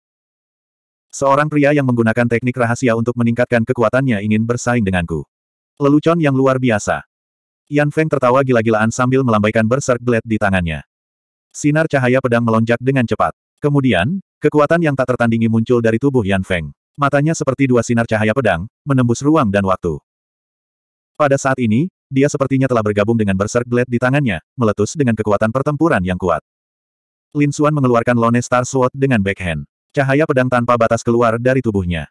Seorang pria yang menggunakan teknik rahasia untuk meningkatkan kekuatannya ingin bersaing denganku. Lelucon yang luar biasa. Yan Feng tertawa gila-gilaan sambil melambaikan berserk blade di tangannya. Sinar cahaya pedang melonjak dengan cepat. Kemudian, kekuatan yang tak tertandingi muncul dari tubuh Yan Feng. Matanya seperti dua sinar cahaya pedang, menembus ruang dan waktu. Pada saat ini, dia sepertinya telah bergabung dengan Berserk Blade di tangannya, meletus dengan kekuatan pertempuran yang kuat. Lin Xuan mengeluarkan Lone Star Sword dengan backhand. Cahaya pedang tanpa batas keluar dari tubuhnya.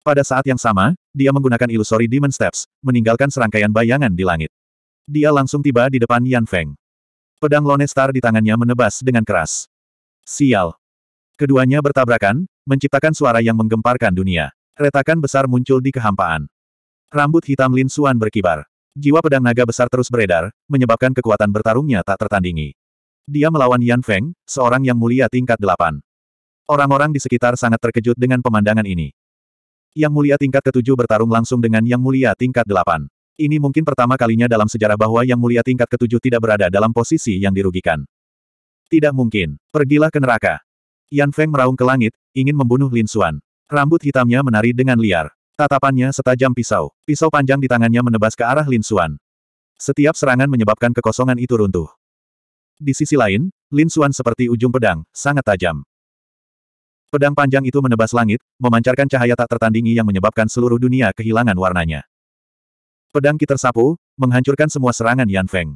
Pada saat yang sama, dia menggunakan ilusori Demon Steps, meninggalkan serangkaian bayangan di langit. Dia langsung tiba di depan Yan Feng. Pedang Lonestar di tangannya menebas dengan keras. Sial. Keduanya bertabrakan, menciptakan suara yang menggemparkan dunia. Retakan besar muncul di kehampaan. Rambut hitam Lin Suan berkibar. Jiwa pedang naga besar terus beredar, menyebabkan kekuatan bertarungnya tak tertandingi. Dia melawan Yan Feng, seorang yang mulia tingkat delapan. Orang-orang di sekitar sangat terkejut dengan pemandangan ini. Yang mulia tingkat ketujuh bertarung langsung dengan yang mulia tingkat delapan. Ini mungkin pertama kalinya dalam sejarah bahwa Yang Mulia tingkat ketujuh tidak berada dalam posisi yang dirugikan. Tidak mungkin. Pergilah ke neraka. Yan Feng meraung ke langit, ingin membunuh Lin Xuan. Rambut hitamnya menari dengan liar. Tatapannya setajam pisau. Pisau panjang di tangannya menebas ke arah Lin Xuan. Setiap serangan menyebabkan kekosongan itu runtuh. Di sisi lain, Lin Xuan seperti ujung pedang, sangat tajam. Pedang panjang itu menebas langit, memancarkan cahaya tak tertandingi yang menyebabkan seluruh dunia kehilangan warnanya. Pedang Ki tersapu, menghancurkan semua serangan Yan Feng.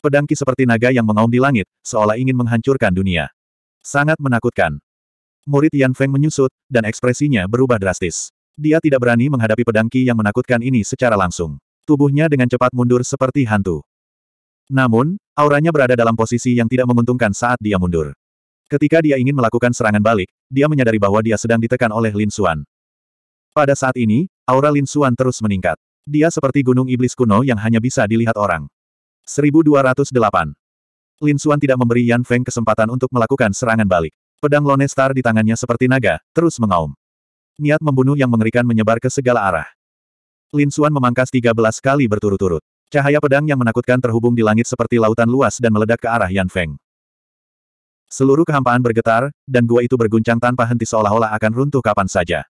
Pedang Ki seperti naga yang mengaum di langit, seolah ingin menghancurkan dunia. Sangat menakutkan. Murid Yan Feng menyusut, dan ekspresinya berubah drastis. Dia tidak berani menghadapi pedang Ki yang menakutkan ini secara langsung. Tubuhnya dengan cepat mundur seperti hantu. Namun, auranya berada dalam posisi yang tidak menguntungkan saat dia mundur. Ketika dia ingin melakukan serangan balik, dia menyadari bahwa dia sedang ditekan oleh Lin Xuan. Pada saat ini, aura Lin Xuan terus meningkat. Dia seperti gunung iblis kuno yang hanya bisa dilihat orang. 1208. Lin Xuan tidak memberi Yan Feng kesempatan untuk melakukan serangan balik. Pedang Lone Star di tangannya seperti naga, terus mengaum. Niat membunuh yang mengerikan menyebar ke segala arah. Lin Xuan memangkas 13 kali berturut-turut. Cahaya pedang yang menakutkan terhubung di langit seperti lautan luas dan meledak ke arah Yan Feng. Seluruh kehampaan bergetar, dan gua itu berguncang tanpa henti seolah-olah akan runtuh kapan saja.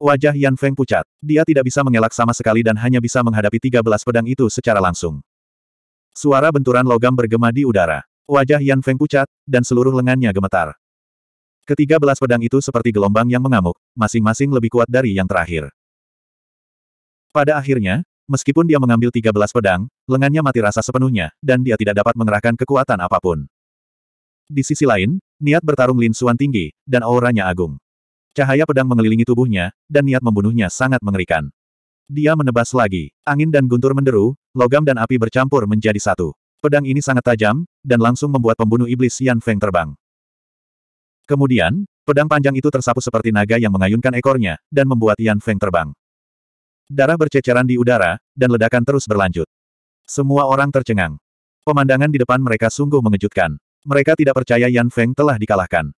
Wajah Yan Feng pucat. Dia tidak bisa mengelak sama sekali dan hanya bisa menghadapi 13 pedang itu secara langsung. Suara benturan logam bergema di udara. Wajah Yan Feng pucat, dan seluruh lengannya gemetar. Ketiga belas pedang itu seperti gelombang yang mengamuk, masing-masing lebih kuat dari yang terakhir. Pada akhirnya, meskipun dia mengambil tiga belas pedang, lengannya mati rasa sepenuhnya, dan dia tidak dapat mengerahkan kekuatan apapun. Di sisi lain, niat bertarung Lin Suan tinggi, dan auranya agung. Cahaya pedang mengelilingi tubuhnya, dan niat membunuhnya sangat mengerikan. Dia menebas lagi. Angin dan guntur menderu, logam dan api bercampur menjadi satu. Pedang ini sangat tajam, dan langsung membuat pembunuh iblis Yan Feng terbang. Kemudian, pedang panjang itu tersapu seperti naga yang mengayunkan ekornya, dan membuat Yan Feng terbang. Darah berceceran di udara, dan ledakan terus berlanjut. Semua orang tercengang. Pemandangan di depan mereka sungguh mengejutkan. Mereka tidak percaya Yan Feng telah dikalahkan.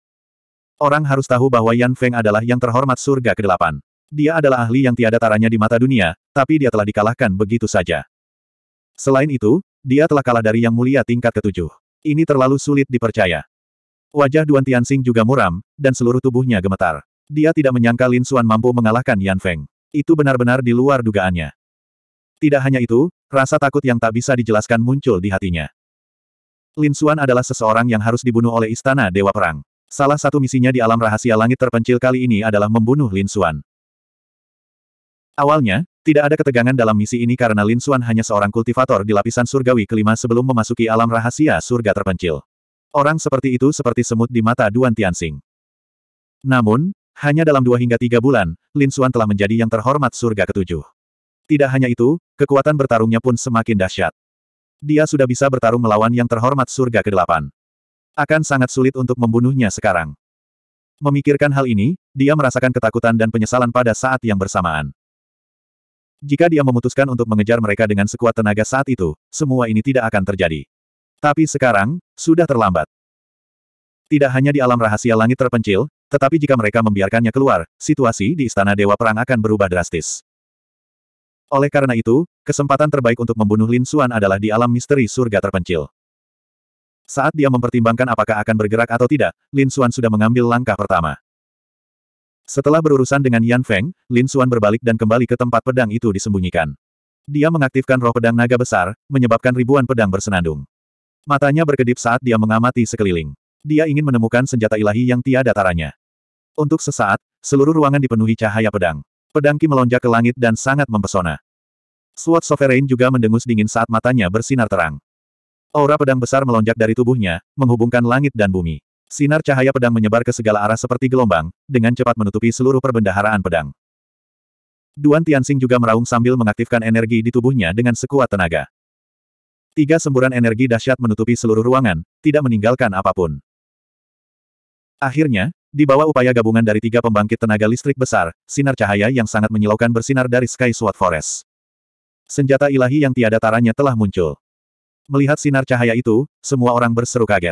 Orang harus tahu bahwa Yan Feng adalah yang terhormat surga ke-8. Dia adalah ahli yang tiada taranya di mata dunia, tapi dia telah dikalahkan begitu saja. Selain itu, dia telah kalah dari yang mulia tingkat ketujuh. Ini terlalu sulit dipercaya. Wajah Duan Tianxing juga muram, dan seluruh tubuhnya gemetar. Dia tidak menyangka Lin Xuan mampu mengalahkan Yan Feng. Itu benar-benar di luar dugaannya. Tidak hanya itu, rasa takut yang tak bisa dijelaskan muncul di hatinya. Lin Xuan adalah seseorang yang harus dibunuh oleh Istana Dewa Perang. Salah satu misinya di alam rahasia langit terpencil kali ini adalah membunuh Lin Xuan. Awalnya, tidak ada ketegangan dalam misi ini karena Lin Xuan hanya seorang kultivator di lapisan surgawi kelima sebelum memasuki alam rahasia surga terpencil. Orang seperti itu seperti semut di mata Duan Tianxing. Namun, hanya dalam dua hingga tiga bulan, Lin Xuan telah menjadi yang terhormat surga ketujuh. Tidak hanya itu, kekuatan bertarungnya pun semakin dahsyat. Dia sudah bisa bertarung melawan yang terhormat surga ke-8. Akan sangat sulit untuk membunuhnya sekarang. Memikirkan hal ini, dia merasakan ketakutan dan penyesalan pada saat yang bersamaan. Jika dia memutuskan untuk mengejar mereka dengan sekuat tenaga saat itu, semua ini tidak akan terjadi. Tapi sekarang, sudah terlambat. Tidak hanya di alam rahasia langit terpencil, tetapi jika mereka membiarkannya keluar, situasi di Istana Dewa Perang akan berubah drastis. Oleh karena itu, kesempatan terbaik untuk membunuh Lin Xuan adalah di alam misteri surga terpencil. Saat dia mempertimbangkan apakah akan bergerak atau tidak, Lin Xuan sudah mengambil langkah pertama. Setelah berurusan dengan Yan Feng, Lin Xuan berbalik dan kembali ke tempat pedang itu disembunyikan. Dia mengaktifkan roh pedang naga besar, menyebabkan ribuan pedang bersenandung. Matanya berkedip saat dia mengamati sekeliling. Dia ingin menemukan senjata ilahi yang tiada taranya. Untuk sesaat, seluruh ruangan dipenuhi cahaya pedang. Pedang Ki melonjak ke langit dan sangat mempesona. Sword Sovereign juga mendengus dingin saat matanya bersinar terang. Aura pedang besar melonjak dari tubuhnya, menghubungkan langit dan bumi. Sinar cahaya pedang menyebar ke segala arah seperti gelombang, dengan cepat menutupi seluruh perbendaharaan pedang. Duan Tianxing juga meraung sambil mengaktifkan energi di tubuhnya dengan sekuat tenaga. Tiga semburan energi dahsyat menutupi seluruh ruangan, tidak meninggalkan apapun. Akhirnya, di bawah upaya gabungan dari tiga pembangkit tenaga listrik besar, sinar cahaya yang sangat menyilaukan bersinar dari Sky Sword Forest. Senjata ilahi yang tiada taranya telah muncul. Melihat sinar cahaya itu, semua orang berseru kaget.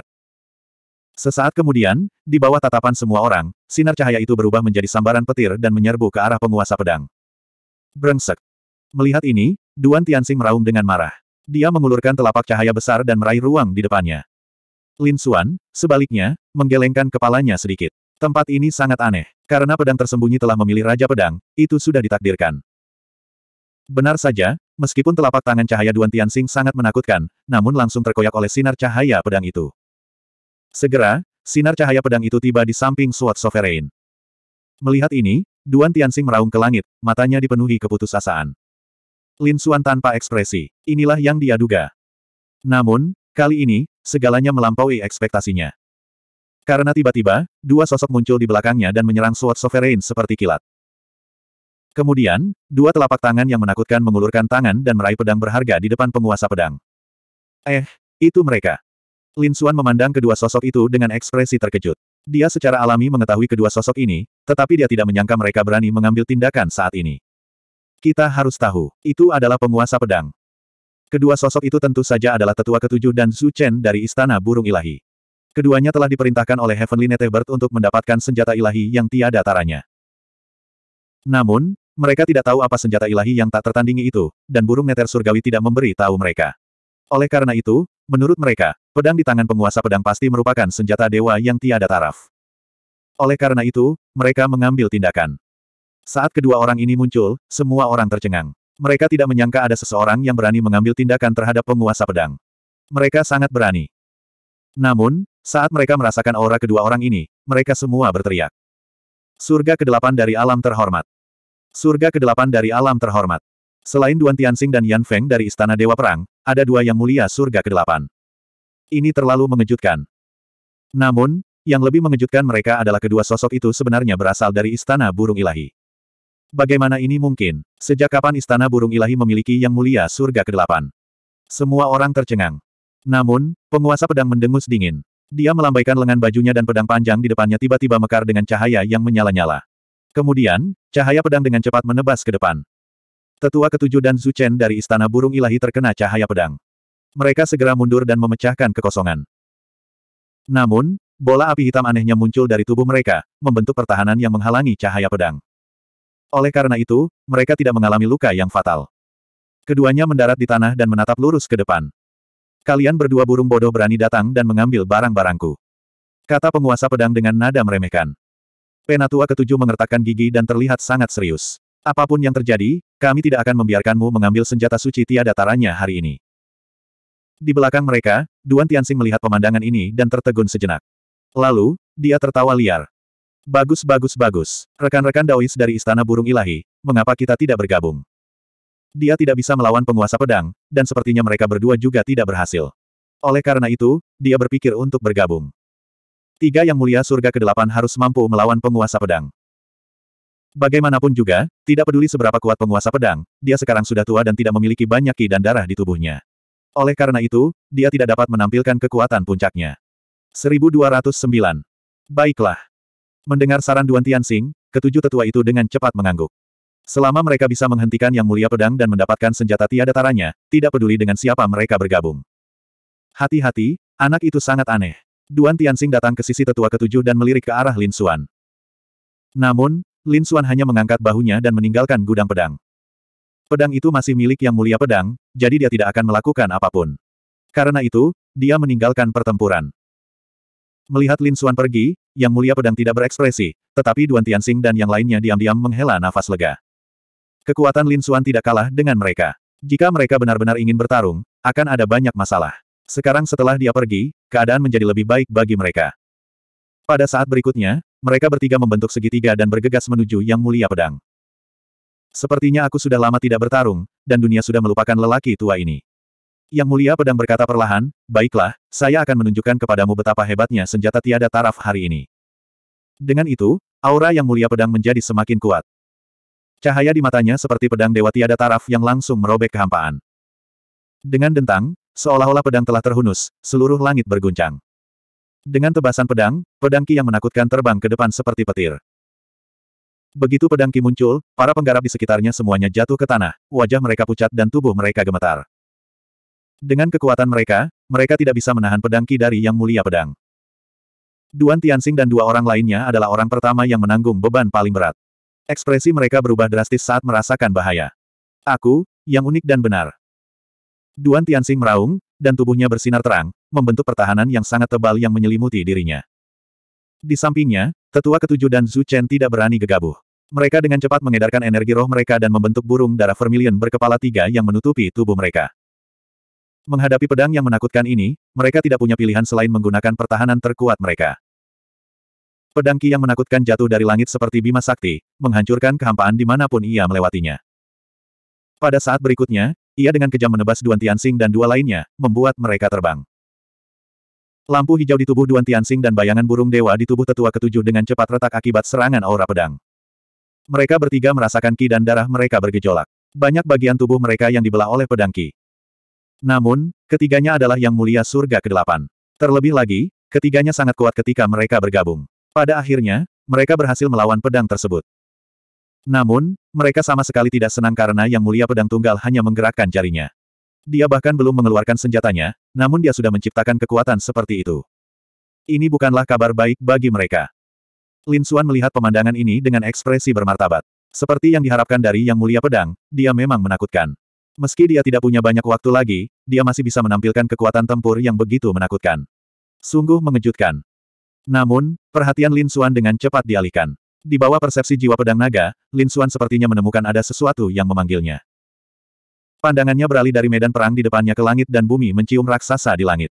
Sesaat kemudian, di bawah tatapan semua orang, sinar cahaya itu berubah menjadi sambaran petir dan menyerbu ke arah penguasa pedang. Brengsek. Melihat ini, Duan Tianxing meraung dengan marah. Dia mengulurkan telapak cahaya besar dan meraih ruang di depannya. Lin Xuan, sebaliknya, menggelengkan kepalanya sedikit. Tempat ini sangat aneh, karena pedang tersembunyi telah memilih Raja Pedang, itu sudah ditakdirkan. Benar saja, meskipun telapak tangan cahaya Duan Tianxing sangat menakutkan, namun langsung terkoyak oleh sinar cahaya pedang itu. Segera, sinar cahaya pedang itu tiba di samping Sword Sovereign. Melihat ini, Duan Tianxing meraung ke langit, matanya dipenuhi keputusasaan. Lin Xuan tanpa ekspresi, inilah yang dia duga. Namun, kali ini, segalanya melampaui ekspektasinya. Karena tiba-tiba, dua sosok muncul di belakangnya dan menyerang Sword Sovereign seperti kilat. Kemudian, dua telapak tangan yang menakutkan mengulurkan tangan dan meraih pedang berharga di depan penguasa pedang. Eh, itu mereka. Lin Xuan memandang kedua sosok itu dengan ekspresi terkejut. Dia secara alami mengetahui kedua sosok ini, tetapi dia tidak menyangka mereka berani mengambil tindakan saat ini. Kita harus tahu, itu adalah penguasa pedang. Kedua sosok itu tentu saja adalah tetua ketujuh dan Su Chen dari Istana Burung Ilahi. Keduanya telah diperintahkan oleh Heavenly Netebert untuk mendapatkan senjata ilahi yang tiada taranya. Namun, mereka tidak tahu apa senjata ilahi yang tak tertandingi itu, dan burung neter surgawi tidak memberi tahu mereka. Oleh karena itu, menurut mereka, pedang di tangan penguasa pedang pasti merupakan senjata dewa yang tiada taraf. Oleh karena itu, mereka mengambil tindakan. Saat kedua orang ini muncul, semua orang tercengang. Mereka tidak menyangka ada seseorang yang berani mengambil tindakan terhadap penguasa pedang. Mereka sangat berani. Namun, saat mereka merasakan aura kedua orang ini, mereka semua berteriak. Surga ke-8 dari alam terhormat. Surga ke-8 dari alam terhormat. Selain Duan Tianxing dan Yan Feng dari Istana Dewa Perang, ada dua yang mulia surga ke-8. Ini terlalu mengejutkan. Namun, yang lebih mengejutkan mereka adalah kedua sosok itu sebenarnya berasal dari Istana Burung Ilahi. Bagaimana ini mungkin? Sejak kapan Istana Burung Ilahi memiliki yang mulia surga ke-8? Semua orang tercengang. Namun, penguasa pedang mendengus dingin. Dia melambaikan lengan bajunya dan pedang panjang di depannya tiba-tiba mekar dengan cahaya yang menyala-nyala. Kemudian, cahaya pedang dengan cepat menebas ke depan. Tetua ketujuh dan Zuchen dari Istana Burung Ilahi terkena cahaya pedang. Mereka segera mundur dan memecahkan kekosongan. Namun, bola api hitam anehnya muncul dari tubuh mereka, membentuk pertahanan yang menghalangi cahaya pedang. Oleh karena itu, mereka tidak mengalami luka yang fatal. Keduanya mendarat di tanah dan menatap lurus ke depan. Kalian berdua burung bodoh berani datang dan mengambil barang-barangku. Kata penguasa pedang dengan nada meremehkan. Penatua ketujuh mengertakkan gigi dan terlihat sangat serius. Apapun yang terjadi, kami tidak akan membiarkanmu mengambil senjata suci tiada taranya hari ini. Di belakang mereka, Duan Tianxing melihat pemandangan ini dan tertegun sejenak. Lalu, dia tertawa liar. Bagus bagus bagus, rekan-rekan Daois dari Istana Burung Ilahi, mengapa kita tidak bergabung? Dia tidak bisa melawan penguasa pedang, dan sepertinya mereka berdua juga tidak berhasil. Oleh karena itu, dia berpikir untuk bergabung. Tiga yang mulia surga ke-8 harus mampu melawan penguasa pedang. Bagaimanapun juga, tidak peduli seberapa kuat penguasa pedang, dia sekarang sudah tua dan tidak memiliki banyak ki dan darah di tubuhnya. Oleh karena itu, dia tidak dapat menampilkan kekuatan puncaknya. 1209. Baiklah. Mendengar saran Duan Tianxing, ketujuh tetua itu dengan cepat mengangguk. Selama mereka bisa menghentikan Yang Mulia Pedang dan mendapatkan senjata tiada taranya, tidak peduli dengan siapa mereka bergabung. Hati-hati, anak itu sangat aneh. Duan Tianxing datang ke sisi tetua ketujuh dan melirik ke arah Lin Xuan. Namun, Lin Xuan hanya mengangkat bahunya dan meninggalkan gudang pedang. Pedang itu masih milik yang mulia pedang, jadi dia tidak akan melakukan apapun. Karena itu, dia meninggalkan pertempuran. Melihat Lin Xuan pergi, yang mulia pedang tidak berekspresi, tetapi Duan Tianxing dan yang lainnya diam-diam menghela nafas lega. Kekuatan Lin Xuan tidak kalah dengan mereka. Jika mereka benar-benar ingin bertarung, akan ada banyak masalah. Sekarang setelah dia pergi, keadaan menjadi lebih baik bagi mereka. Pada saat berikutnya, mereka bertiga membentuk segitiga dan bergegas menuju Yang Mulia Pedang. Sepertinya aku sudah lama tidak bertarung, dan dunia sudah melupakan lelaki tua ini. Yang Mulia Pedang berkata perlahan, Baiklah, saya akan menunjukkan kepadamu betapa hebatnya senjata tiada taraf hari ini. Dengan itu, aura Yang Mulia Pedang menjadi semakin kuat. Cahaya di matanya seperti pedang dewa tiada taraf yang langsung merobek kehampaan. Dengan dentang, Seolah-olah pedang telah terhunus, seluruh langit berguncang. Dengan tebasan pedang, pedang Ki yang menakutkan terbang ke depan seperti petir. Begitu pedang Ki muncul, para penggarap di sekitarnya semuanya jatuh ke tanah, wajah mereka pucat dan tubuh mereka gemetar. Dengan kekuatan mereka, mereka tidak bisa menahan pedang Ki dari yang mulia pedang. Duan Tianxing dan dua orang lainnya adalah orang pertama yang menanggung beban paling berat. Ekspresi mereka berubah drastis saat merasakan bahaya. Aku, yang unik dan benar. Duan Tianxing meraung, dan tubuhnya bersinar terang, membentuk pertahanan yang sangat tebal yang menyelimuti dirinya. Di sampingnya, tetua ketujuh dan Zhu Chen tidak berani gegabah. Mereka dengan cepat mengedarkan energi roh mereka dan membentuk burung darah vermilion berkepala tiga yang menutupi tubuh mereka. Menghadapi pedang yang menakutkan ini, mereka tidak punya pilihan selain menggunakan pertahanan terkuat mereka. Pedang Ki yang menakutkan jatuh dari langit seperti bima sakti, menghancurkan kehampaan dimanapun ia melewatinya. Pada saat berikutnya, ia dengan kejam menebas Duan Tianxing dan dua lainnya, membuat mereka terbang. Lampu hijau di tubuh Duan Tianxing dan bayangan burung dewa di tubuh tetua ketujuh dengan cepat retak akibat serangan aura pedang. Mereka bertiga merasakan ki dan darah mereka bergejolak. Banyak bagian tubuh mereka yang dibelah oleh pedang ki. Namun, ketiganya adalah yang mulia surga kedelapan. Terlebih lagi, ketiganya sangat kuat ketika mereka bergabung. Pada akhirnya, mereka berhasil melawan pedang tersebut. Namun, mereka sama sekali tidak senang karena Yang Mulia Pedang Tunggal hanya menggerakkan jarinya. Dia bahkan belum mengeluarkan senjatanya, namun dia sudah menciptakan kekuatan seperti itu. Ini bukanlah kabar baik bagi mereka. Lin Suan melihat pemandangan ini dengan ekspresi bermartabat. Seperti yang diharapkan dari Yang Mulia Pedang, dia memang menakutkan. Meski dia tidak punya banyak waktu lagi, dia masih bisa menampilkan kekuatan tempur yang begitu menakutkan. Sungguh mengejutkan. Namun, perhatian Lin Suan dengan cepat dialihkan. Di bawah persepsi jiwa pedang naga, Lin Xuan sepertinya menemukan ada sesuatu yang memanggilnya. Pandangannya beralih dari medan perang di depannya ke langit dan bumi mencium raksasa di langit.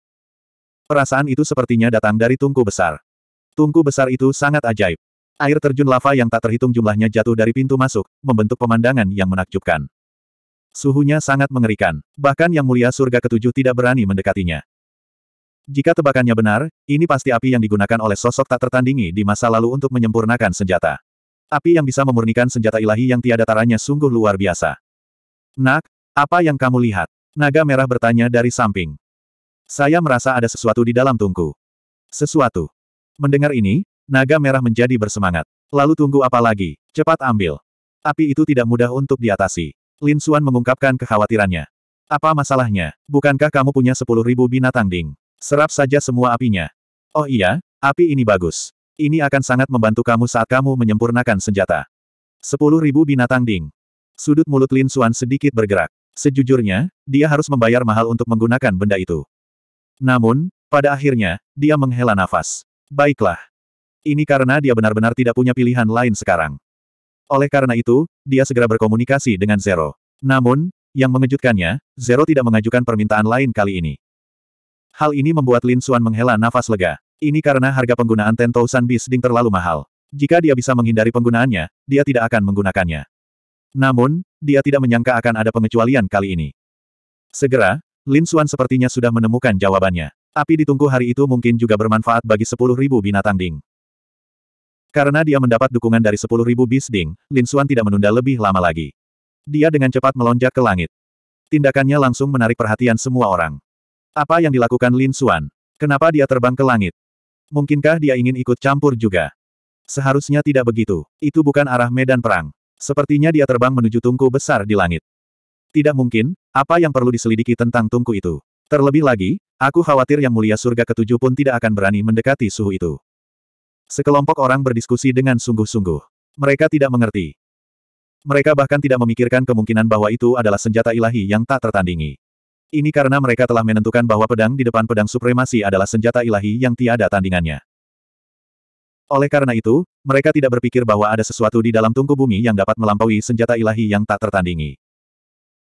Perasaan itu sepertinya datang dari tungku besar. Tungku besar itu sangat ajaib. Air terjun lava yang tak terhitung jumlahnya jatuh dari pintu masuk, membentuk pemandangan yang menakjubkan. Suhunya sangat mengerikan, bahkan Yang Mulia Surga Ketujuh tidak berani mendekatinya. Jika tebakannya benar, ini pasti api yang digunakan oleh sosok tak tertandingi di masa lalu untuk menyempurnakan senjata. Api yang bisa memurnikan senjata ilahi yang tiada taranya sungguh luar biasa. Nak, apa yang kamu lihat? Naga merah bertanya dari samping. Saya merasa ada sesuatu di dalam tungku. Sesuatu. Mendengar ini, naga merah menjadi bersemangat. Lalu tunggu apa lagi? Cepat ambil. Api itu tidak mudah untuk diatasi. Lin Xuan mengungkapkan kekhawatirannya. Apa masalahnya? Bukankah kamu punya sepuluh ribu binatang ding? Serap saja semua apinya. Oh iya, api ini bagus. Ini akan sangat membantu kamu saat kamu menyempurnakan senjata. Sepuluh binatang ding. Sudut mulut Lin Xuan sedikit bergerak. Sejujurnya, dia harus membayar mahal untuk menggunakan benda itu. Namun, pada akhirnya, dia menghela nafas. Baiklah. Ini karena dia benar-benar tidak punya pilihan lain sekarang. Oleh karena itu, dia segera berkomunikasi dengan Zero. Namun, yang mengejutkannya, Zero tidak mengajukan permintaan lain kali ini. Hal ini membuat Lin Xuan menghela nafas lega. Ini karena harga penggunaan Thousand Beast Ding terlalu mahal. Jika dia bisa menghindari penggunaannya, dia tidak akan menggunakannya. Namun, dia tidak menyangka akan ada pengecualian kali ini. Segera, Lin Xuan sepertinya sudah menemukan jawabannya. Api ditunggu hari itu mungkin juga bermanfaat bagi 10.000 binatang ding. Karena dia mendapat dukungan dari 10.000 bis ding, Lin Xuan tidak menunda lebih lama lagi. Dia dengan cepat melonjak ke langit. Tindakannya langsung menarik perhatian semua orang. Apa yang dilakukan Lin Xuan? Kenapa dia terbang ke langit? Mungkinkah dia ingin ikut campur juga? Seharusnya tidak begitu. Itu bukan arah medan perang. Sepertinya dia terbang menuju tungku besar di langit. Tidak mungkin, apa yang perlu diselidiki tentang tungku itu? Terlebih lagi, aku khawatir yang mulia surga ketujuh pun tidak akan berani mendekati suhu itu. Sekelompok orang berdiskusi dengan sungguh-sungguh. Mereka tidak mengerti. Mereka bahkan tidak memikirkan kemungkinan bahwa itu adalah senjata ilahi yang tak tertandingi. Ini karena mereka telah menentukan bahwa pedang di depan pedang supremasi adalah senjata ilahi yang tiada tandingannya. Oleh karena itu, mereka tidak berpikir bahwa ada sesuatu di dalam tungku bumi yang dapat melampaui senjata ilahi yang tak tertandingi.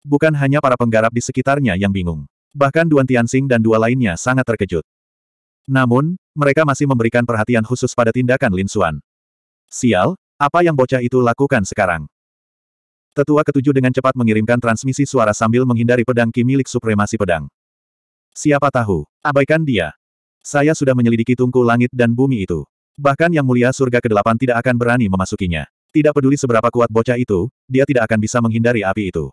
Bukan hanya para penggarap di sekitarnya yang bingung. Bahkan Duan Tianxing dan dua lainnya sangat terkejut. Namun, mereka masih memberikan perhatian khusus pada tindakan Lin Xuan. Sial, apa yang bocah itu lakukan sekarang? Tetua ketujuh dengan cepat mengirimkan transmisi suara sambil menghindari pedang Ki milik supremasi pedang. Siapa tahu, abaikan dia. Saya sudah menyelidiki tungku langit dan bumi itu. Bahkan yang mulia surga ke-8 tidak akan berani memasukinya. Tidak peduli seberapa kuat bocah itu, dia tidak akan bisa menghindari api itu.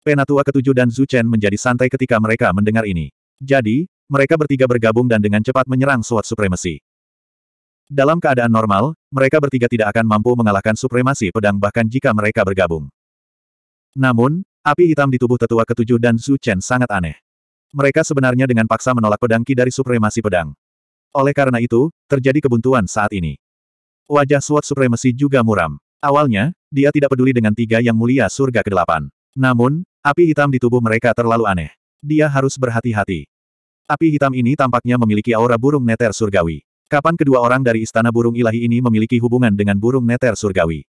Penatua ketujuh dan Zuchen menjadi santai ketika mereka mendengar ini. Jadi, mereka bertiga bergabung dan dengan cepat menyerang suat supremasi. Dalam keadaan normal, mereka bertiga tidak akan mampu mengalahkan supremasi pedang bahkan jika mereka bergabung. Namun, api hitam di tubuh tetua ketujuh dan Zhu Chen sangat aneh. Mereka sebenarnya dengan paksa menolak pedang Ki dari supremasi pedang. Oleh karena itu, terjadi kebuntuan saat ini. Wajah Suat supremasi juga muram. Awalnya, dia tidak peduli dengan tiga yang mulia surga ke-8. Namun, api hitam di tubuh mereka terlalu aneh. Dia harus berhati-hati. Api hitam ini tampaknya memiliki aura burung neter surgawi. Kapan kedua orang dari Istana Burung Ilahi ini memiliki hubungan dengan burung neter surgawi?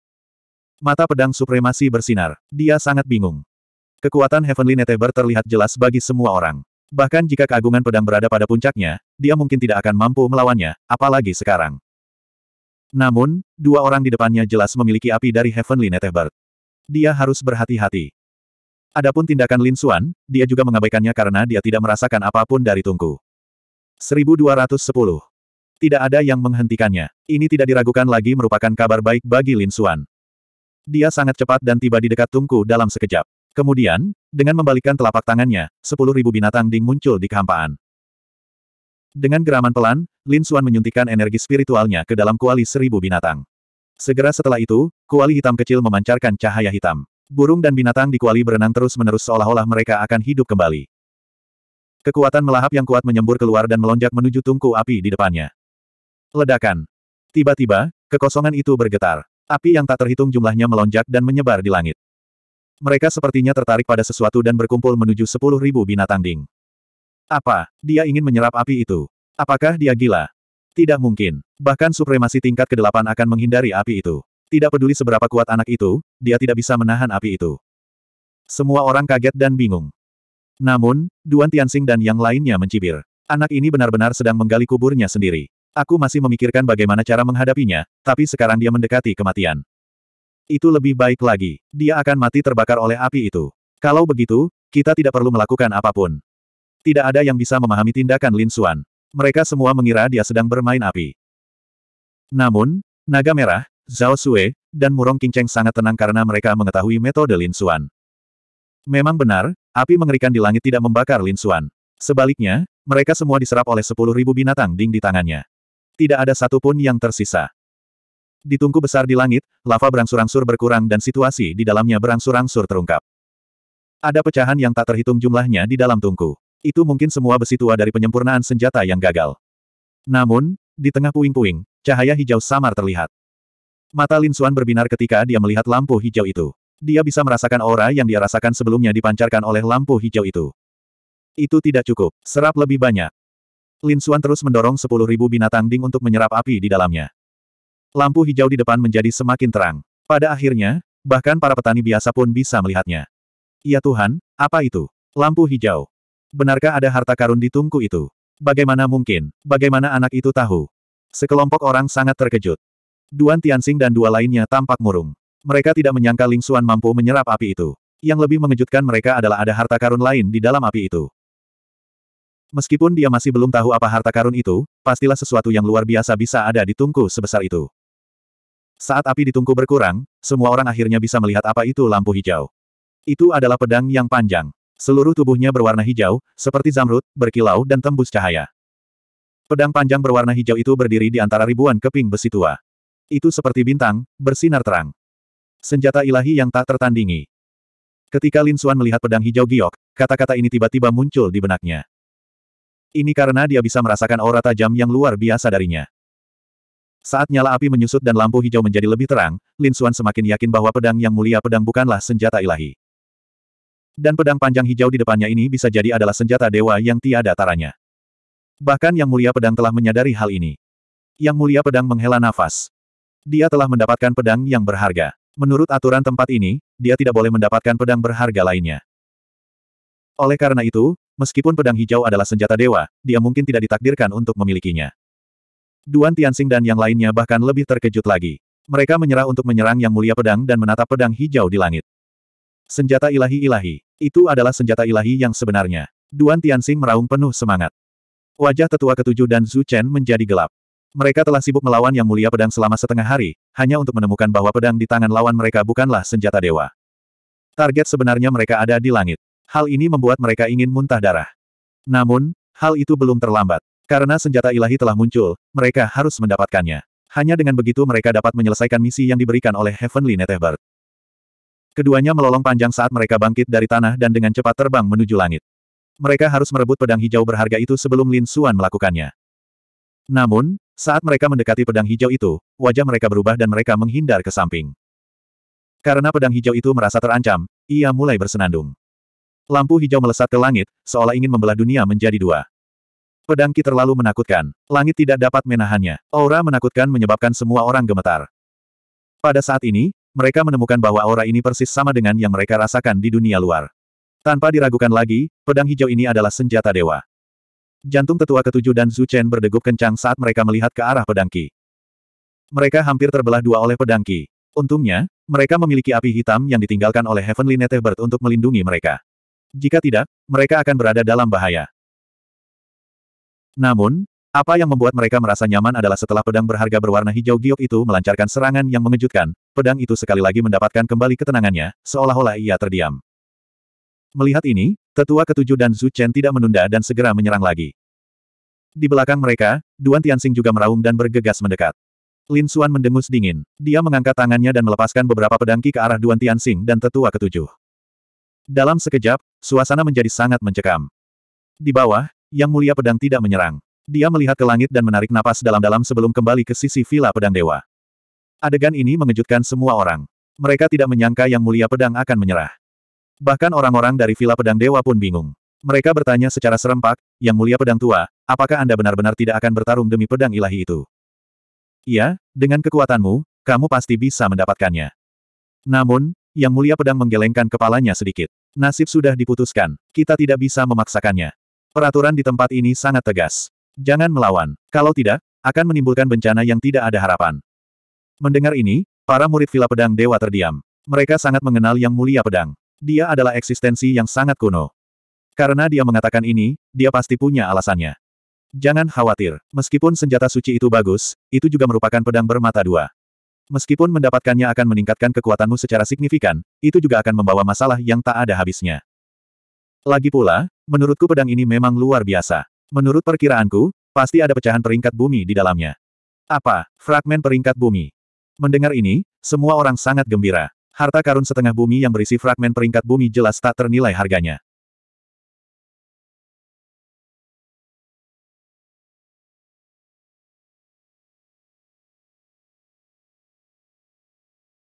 Mata pedang supremasi bersinar. Dia sangat bingung. Kekuatan Heavenly Neteber terlihat jelas bagi semua orang. Bahkan jika keagungan pedang berada pada puncaknya, dia mungkin tidak akan mampu melawannya, apalagi sekarang. Namun, dua orang di depannya jelas memiliki api dari Heavenly Neteber. Dia harus berhati-hati. Adapun tindakan Lin Xuan, dia juga mengabaikannya karena dia tidak merasakan apapun dari tungku. 1210 tidak ada yang menghentikannya. Ini tidak diragukan lagi merupakan kabar baik bagi Lin Xuan. Dia sangat cepat dan tiba di dekat tungku dalam sekejap. Kemudian, dengan membalikkan telapak tangannya, sepuluh ribu binatang ding muncul di kehampaan. Dengan geraman pelan, Lin Xuan menyuntikkan energi spiritualnya ke dalam kuali seribu binatang. Segera setelah itu, kuali hitam kecil memancarkan cahaya hitam. Burung dan binatang di kuali berenang terus-menerus seolah-olah mereka akan hidup kembali. Kekuatan melahap yang kuat menyembur keluar dan melonjak menuju tungku api di depannya. Ledakan. Tiba-tiba, kekosongan itu bergetar. Api yang tak terhitung jumlahnya melonjak dan menyebar di langit. Mereka sepertinya tertarik pada sesuatu dan berkumpul menuju sepuluh ribu binatang ding. Apa? Dia ingin menyerap api itu. Apakah dia gila? Tidak mungkin. Bahkan supremasi tingkat ke-8 akan menghindari api itu. Tidak peduli seberapa kuat anak itu, dia tidak bisa menahan api itu. Semua orang kaget dan bingung. Namun, Duan Tianxing dan yang lainnya mencibir. Anak ini benar-benar sedang menggali kuburnya sendiri. Aku masih memikirkan bagaimana cara menghadapinya, tapi sekarang dia mendekati kematian. Itu lebih baik lagi. Dia akan mati terbakar oleh api itu. Kalau begitu, kita tidak perlu melakukan apapun. Tidak ada yang bisa memahami tindakan Lin Xuan. Mereka semua mengira dia sedang bermain api. Namun, Naga Merah, Zhao Sue, dan Murong Qingcheng sangat tenang karena mereka mengetahui metode Lin Xuan. Memang benar, api mengerikan di langit tidak membakar Lin Xuan. Sebaliknya, mereka semua diserap oleh 10.000 binatang ding di tangannya tidak ada satupun yang tersisa. Di tungku besar di langit, lava berangsur-angsur berkurang dan situasi di dalamnya berangsur-angsur terungkap. Ada pecahan yang tak terhitung jumlahnya di dalam tungku. Itu mungkin semua besi tua dari penyempurnaan senjata yang gagal. Namun, di tengah puing-puing, cahaya hijau samar terlihat. Mata Lin Xuan berbinar ketika dia melihat lampu hijau itu. Dia bisa merasakan aura yang dia rasakan sebelumnya dipancarkan oleh lampu hijau itu. Itu tidak cukup, serap lebih banyak. Lin Suan terus mendorong sepuluh ribu binatang ding untuk menyerap api di dalamnya. Lampu hijau di depan menjadi semakin terang. Pada akhirnya, bahkan para petani biasa pun bisa melihatnya. Ya Tuhan, apa itu? Lampu hijau. Benarkah ada harta karun di tungku itu? Bagaimana mungkin? Bagaimana anak itu tahu? Sekelompok orang sangat terkejut. Duan Tianxing dan dua lainnya tampak murung. Mereka tidak menyangka Ling Xuan mampu menyerap api itu. Yang lebih mengejutkan mereka adalah ada harta karun lain di dalam api itu. Meskipun dia masih belum tahu apa harta karun itu, pastilah sesuatu yang luar biasa bisa ada di tungku sebesar itu. Saat api di tungku berkurang, semua orang akhirnya bisa melihat apa itu lampu hijau. Itu adalah pedang yang panjang. Seluruh tubuhnya berwarna hijau, seperti zamrud, berkilau dan tembus cahaya. Pedang panjang berwarna hijau itu berdiri di antara ribuan keping besi tua. Itu seperti bintang, bersinar terang. Senjata ilahi yang tak tertandingi. Ketika Lin Xuan melihat pedang hijau giok, kata-kata ini tiba-tiba muncul di benaknya. Ini karena dia bisa merasakan aura tajam yang luar biasa darinya. Saat nyala api menyusut dan lampu hijau menjadi lebih terang, Lin Xuan semakin yakin bahwa pedang yang mulia pedang bukanlah senjata ilahi. Dan pedang panjang hijau di depannya ini bisa jadi adalah senjata dewa yang tiada taranya. Bahkan Yang Mulia Pedang telah menyadari hal ini. Yang Mulia Pedang menghela nafas. Dia telah mendapatkan pedang yang berharga. Menurut aturan tempat ini, dia tidak boleh mendapatkan pedang berharga lainnya. Oleh karena itu, Meskipun pedang hijau adalah senjata dewa, dia mungkin tidak ditakdirkan untuk memilikinya. Duan Tianxing dan yang lainnya bahkan lebih terkejut lagi. Mereka menyerah untuk menyerang Yang Mulia Pedang dan menatap pedang hijau di langit. Senjata ilahi-ilahi. Itu adalah senjata ilahi yang sebenarnya. Duan Tianxing meraung penuh semangat. Wajah tetua ketujuh dan Zhu Chen menjadi gelap. Mereka telah sibuk melawan Yang Mulia Pedang selama setengah hari, hanya untuk menemukan bahwa pedang di tangan lawan mereka bukanlah senjata dewa. Target sebenarnya mereka ada di langit. Hal ini membuat mereka ingin muntah darah. Namun, hal itu belum terlambat. Karena senjata ilahi telah muncul, mereka harus mendapatkannya. Hanya dengan begitu mereka dapat menyelesaikan misi yang diberikan oleh Heavenly Netherbird. Keduanya melolong panjang saat mereka bangkit dari tanah dan dengan cepat terbang menuju langit. Mereka harus merebut pedang hijau berharga itu sebelum Lin Xuan melakukannya. Namun, saat mereka mendekati pedang hijau itu, wajah mereka berubah dan mereka menghindar ke samping. Karena pedang hijau itu merasa terancam, ia mulai bersenandung. Lampu hijau melesat ke langit, seolah ingin membelah dunia menjadi dua. Pedangki terlalu menakutkan. Langit tidak dapat menahannya. Aura menakutkan menyebabkan semua orang gemetar. Pada saat ini, mereka menemukan bahwa aura ini persis sama dengan yang mereka rasakan di dunia luar. Tanpa diragukan lagi, pedang hijau ini adalah senjata dewa. Jantung tetua ketujuh dan Zhu Chen berdegup kencang saat mereka melihat ke arah pedangki. Mereka hampir terbelah dua oleh pedangki. Untungnya, mereka memiliki api hitam yang ditinggalkan oleh Heavenly Netherbird untuk melindungi mereka. Jika tidak, mereka akan berada dalam bahaya. Namun, apa yang membuat mereka merasa nyaman adalah setelah pedang berharga berwarna hijau giok itu melancarkan serangan yang mengejutkan, pedang itu sekali lagi mendapatkan kembali ketenangannya, seolah-olah ia terdiam. Melihat ini, tetua ketujuh dan Zhu Chen tidak menunda dan segera menyerang lagi. Di belakang mereka, Duan Tianxing juga meraung dan bergegas mendekat. Lin Xuan mendengus dingin. Dia mengangkat tangannya dan melepaskan beberapa pedang ki ke arah Duan Tianxing dan tetua ketujuh. Dalam sekejap, Suasana menjadi sangat mencekam. Di bawah, Yang Mulia Pedang tidak menyerang. Dia melihat ke langit dan menarik napas dalam-dalam sebelum kembali ke sisi Villa Pedang Dewa. Adegan ini mengejutkan semua orang. Mereka tidak menyangka Yang Mulia Pedang akan menyerah. Bahkan orang-orang dari Villa Pedang Dewa pun bingung. Mereka bertanya secara serempak, Yang Mulia Pedang Tua, apakah Anda benar-benar tidak akan bertarung demi pedang ilahi itu? Iya, dengan kekuatanmu, kamu pasti bisa mendapatkannya. Namun, Yang Mulia Pedang menggelengkan kepalanya sedikit. Nasib sudah diputuskan, kita tidak bisa memaksakannya. Peraturan di tempat ini sangat tegas. Jangan melawan, kalau tidak, akan menimbulkan bencana yang tidak ada harapan. Mendengar ini, para murid Villa Pedang Dewa terdiam. Mereka sangat mengenal Yang Mulia Pedang. Dia adalah eksistensi yang sangat kuno. Karena dia mengatakan ini, dia pasti punya alasannya. Jangan khawatir, meskipun senjata suci itu bagus, itu juga merupakan pedang bermata dua. Meskipun mendapatkannya akan meningkatkan kekuatanmu secara signifikan, itu juga akan membawa masalah yang tak ada habisnya. Lagi pula, menurutku pedang ini memang luar biasa. Menurut perkiraanku, pasti ada pecahan peringkat bumi di dalamnya. Apa? Fragmen peringkat bumi. Mendengar ini, semua orang sangat gembira. Harta karun setengah bumi yang berisi fragmen peringkat bumi jelas tak ternilai harganya.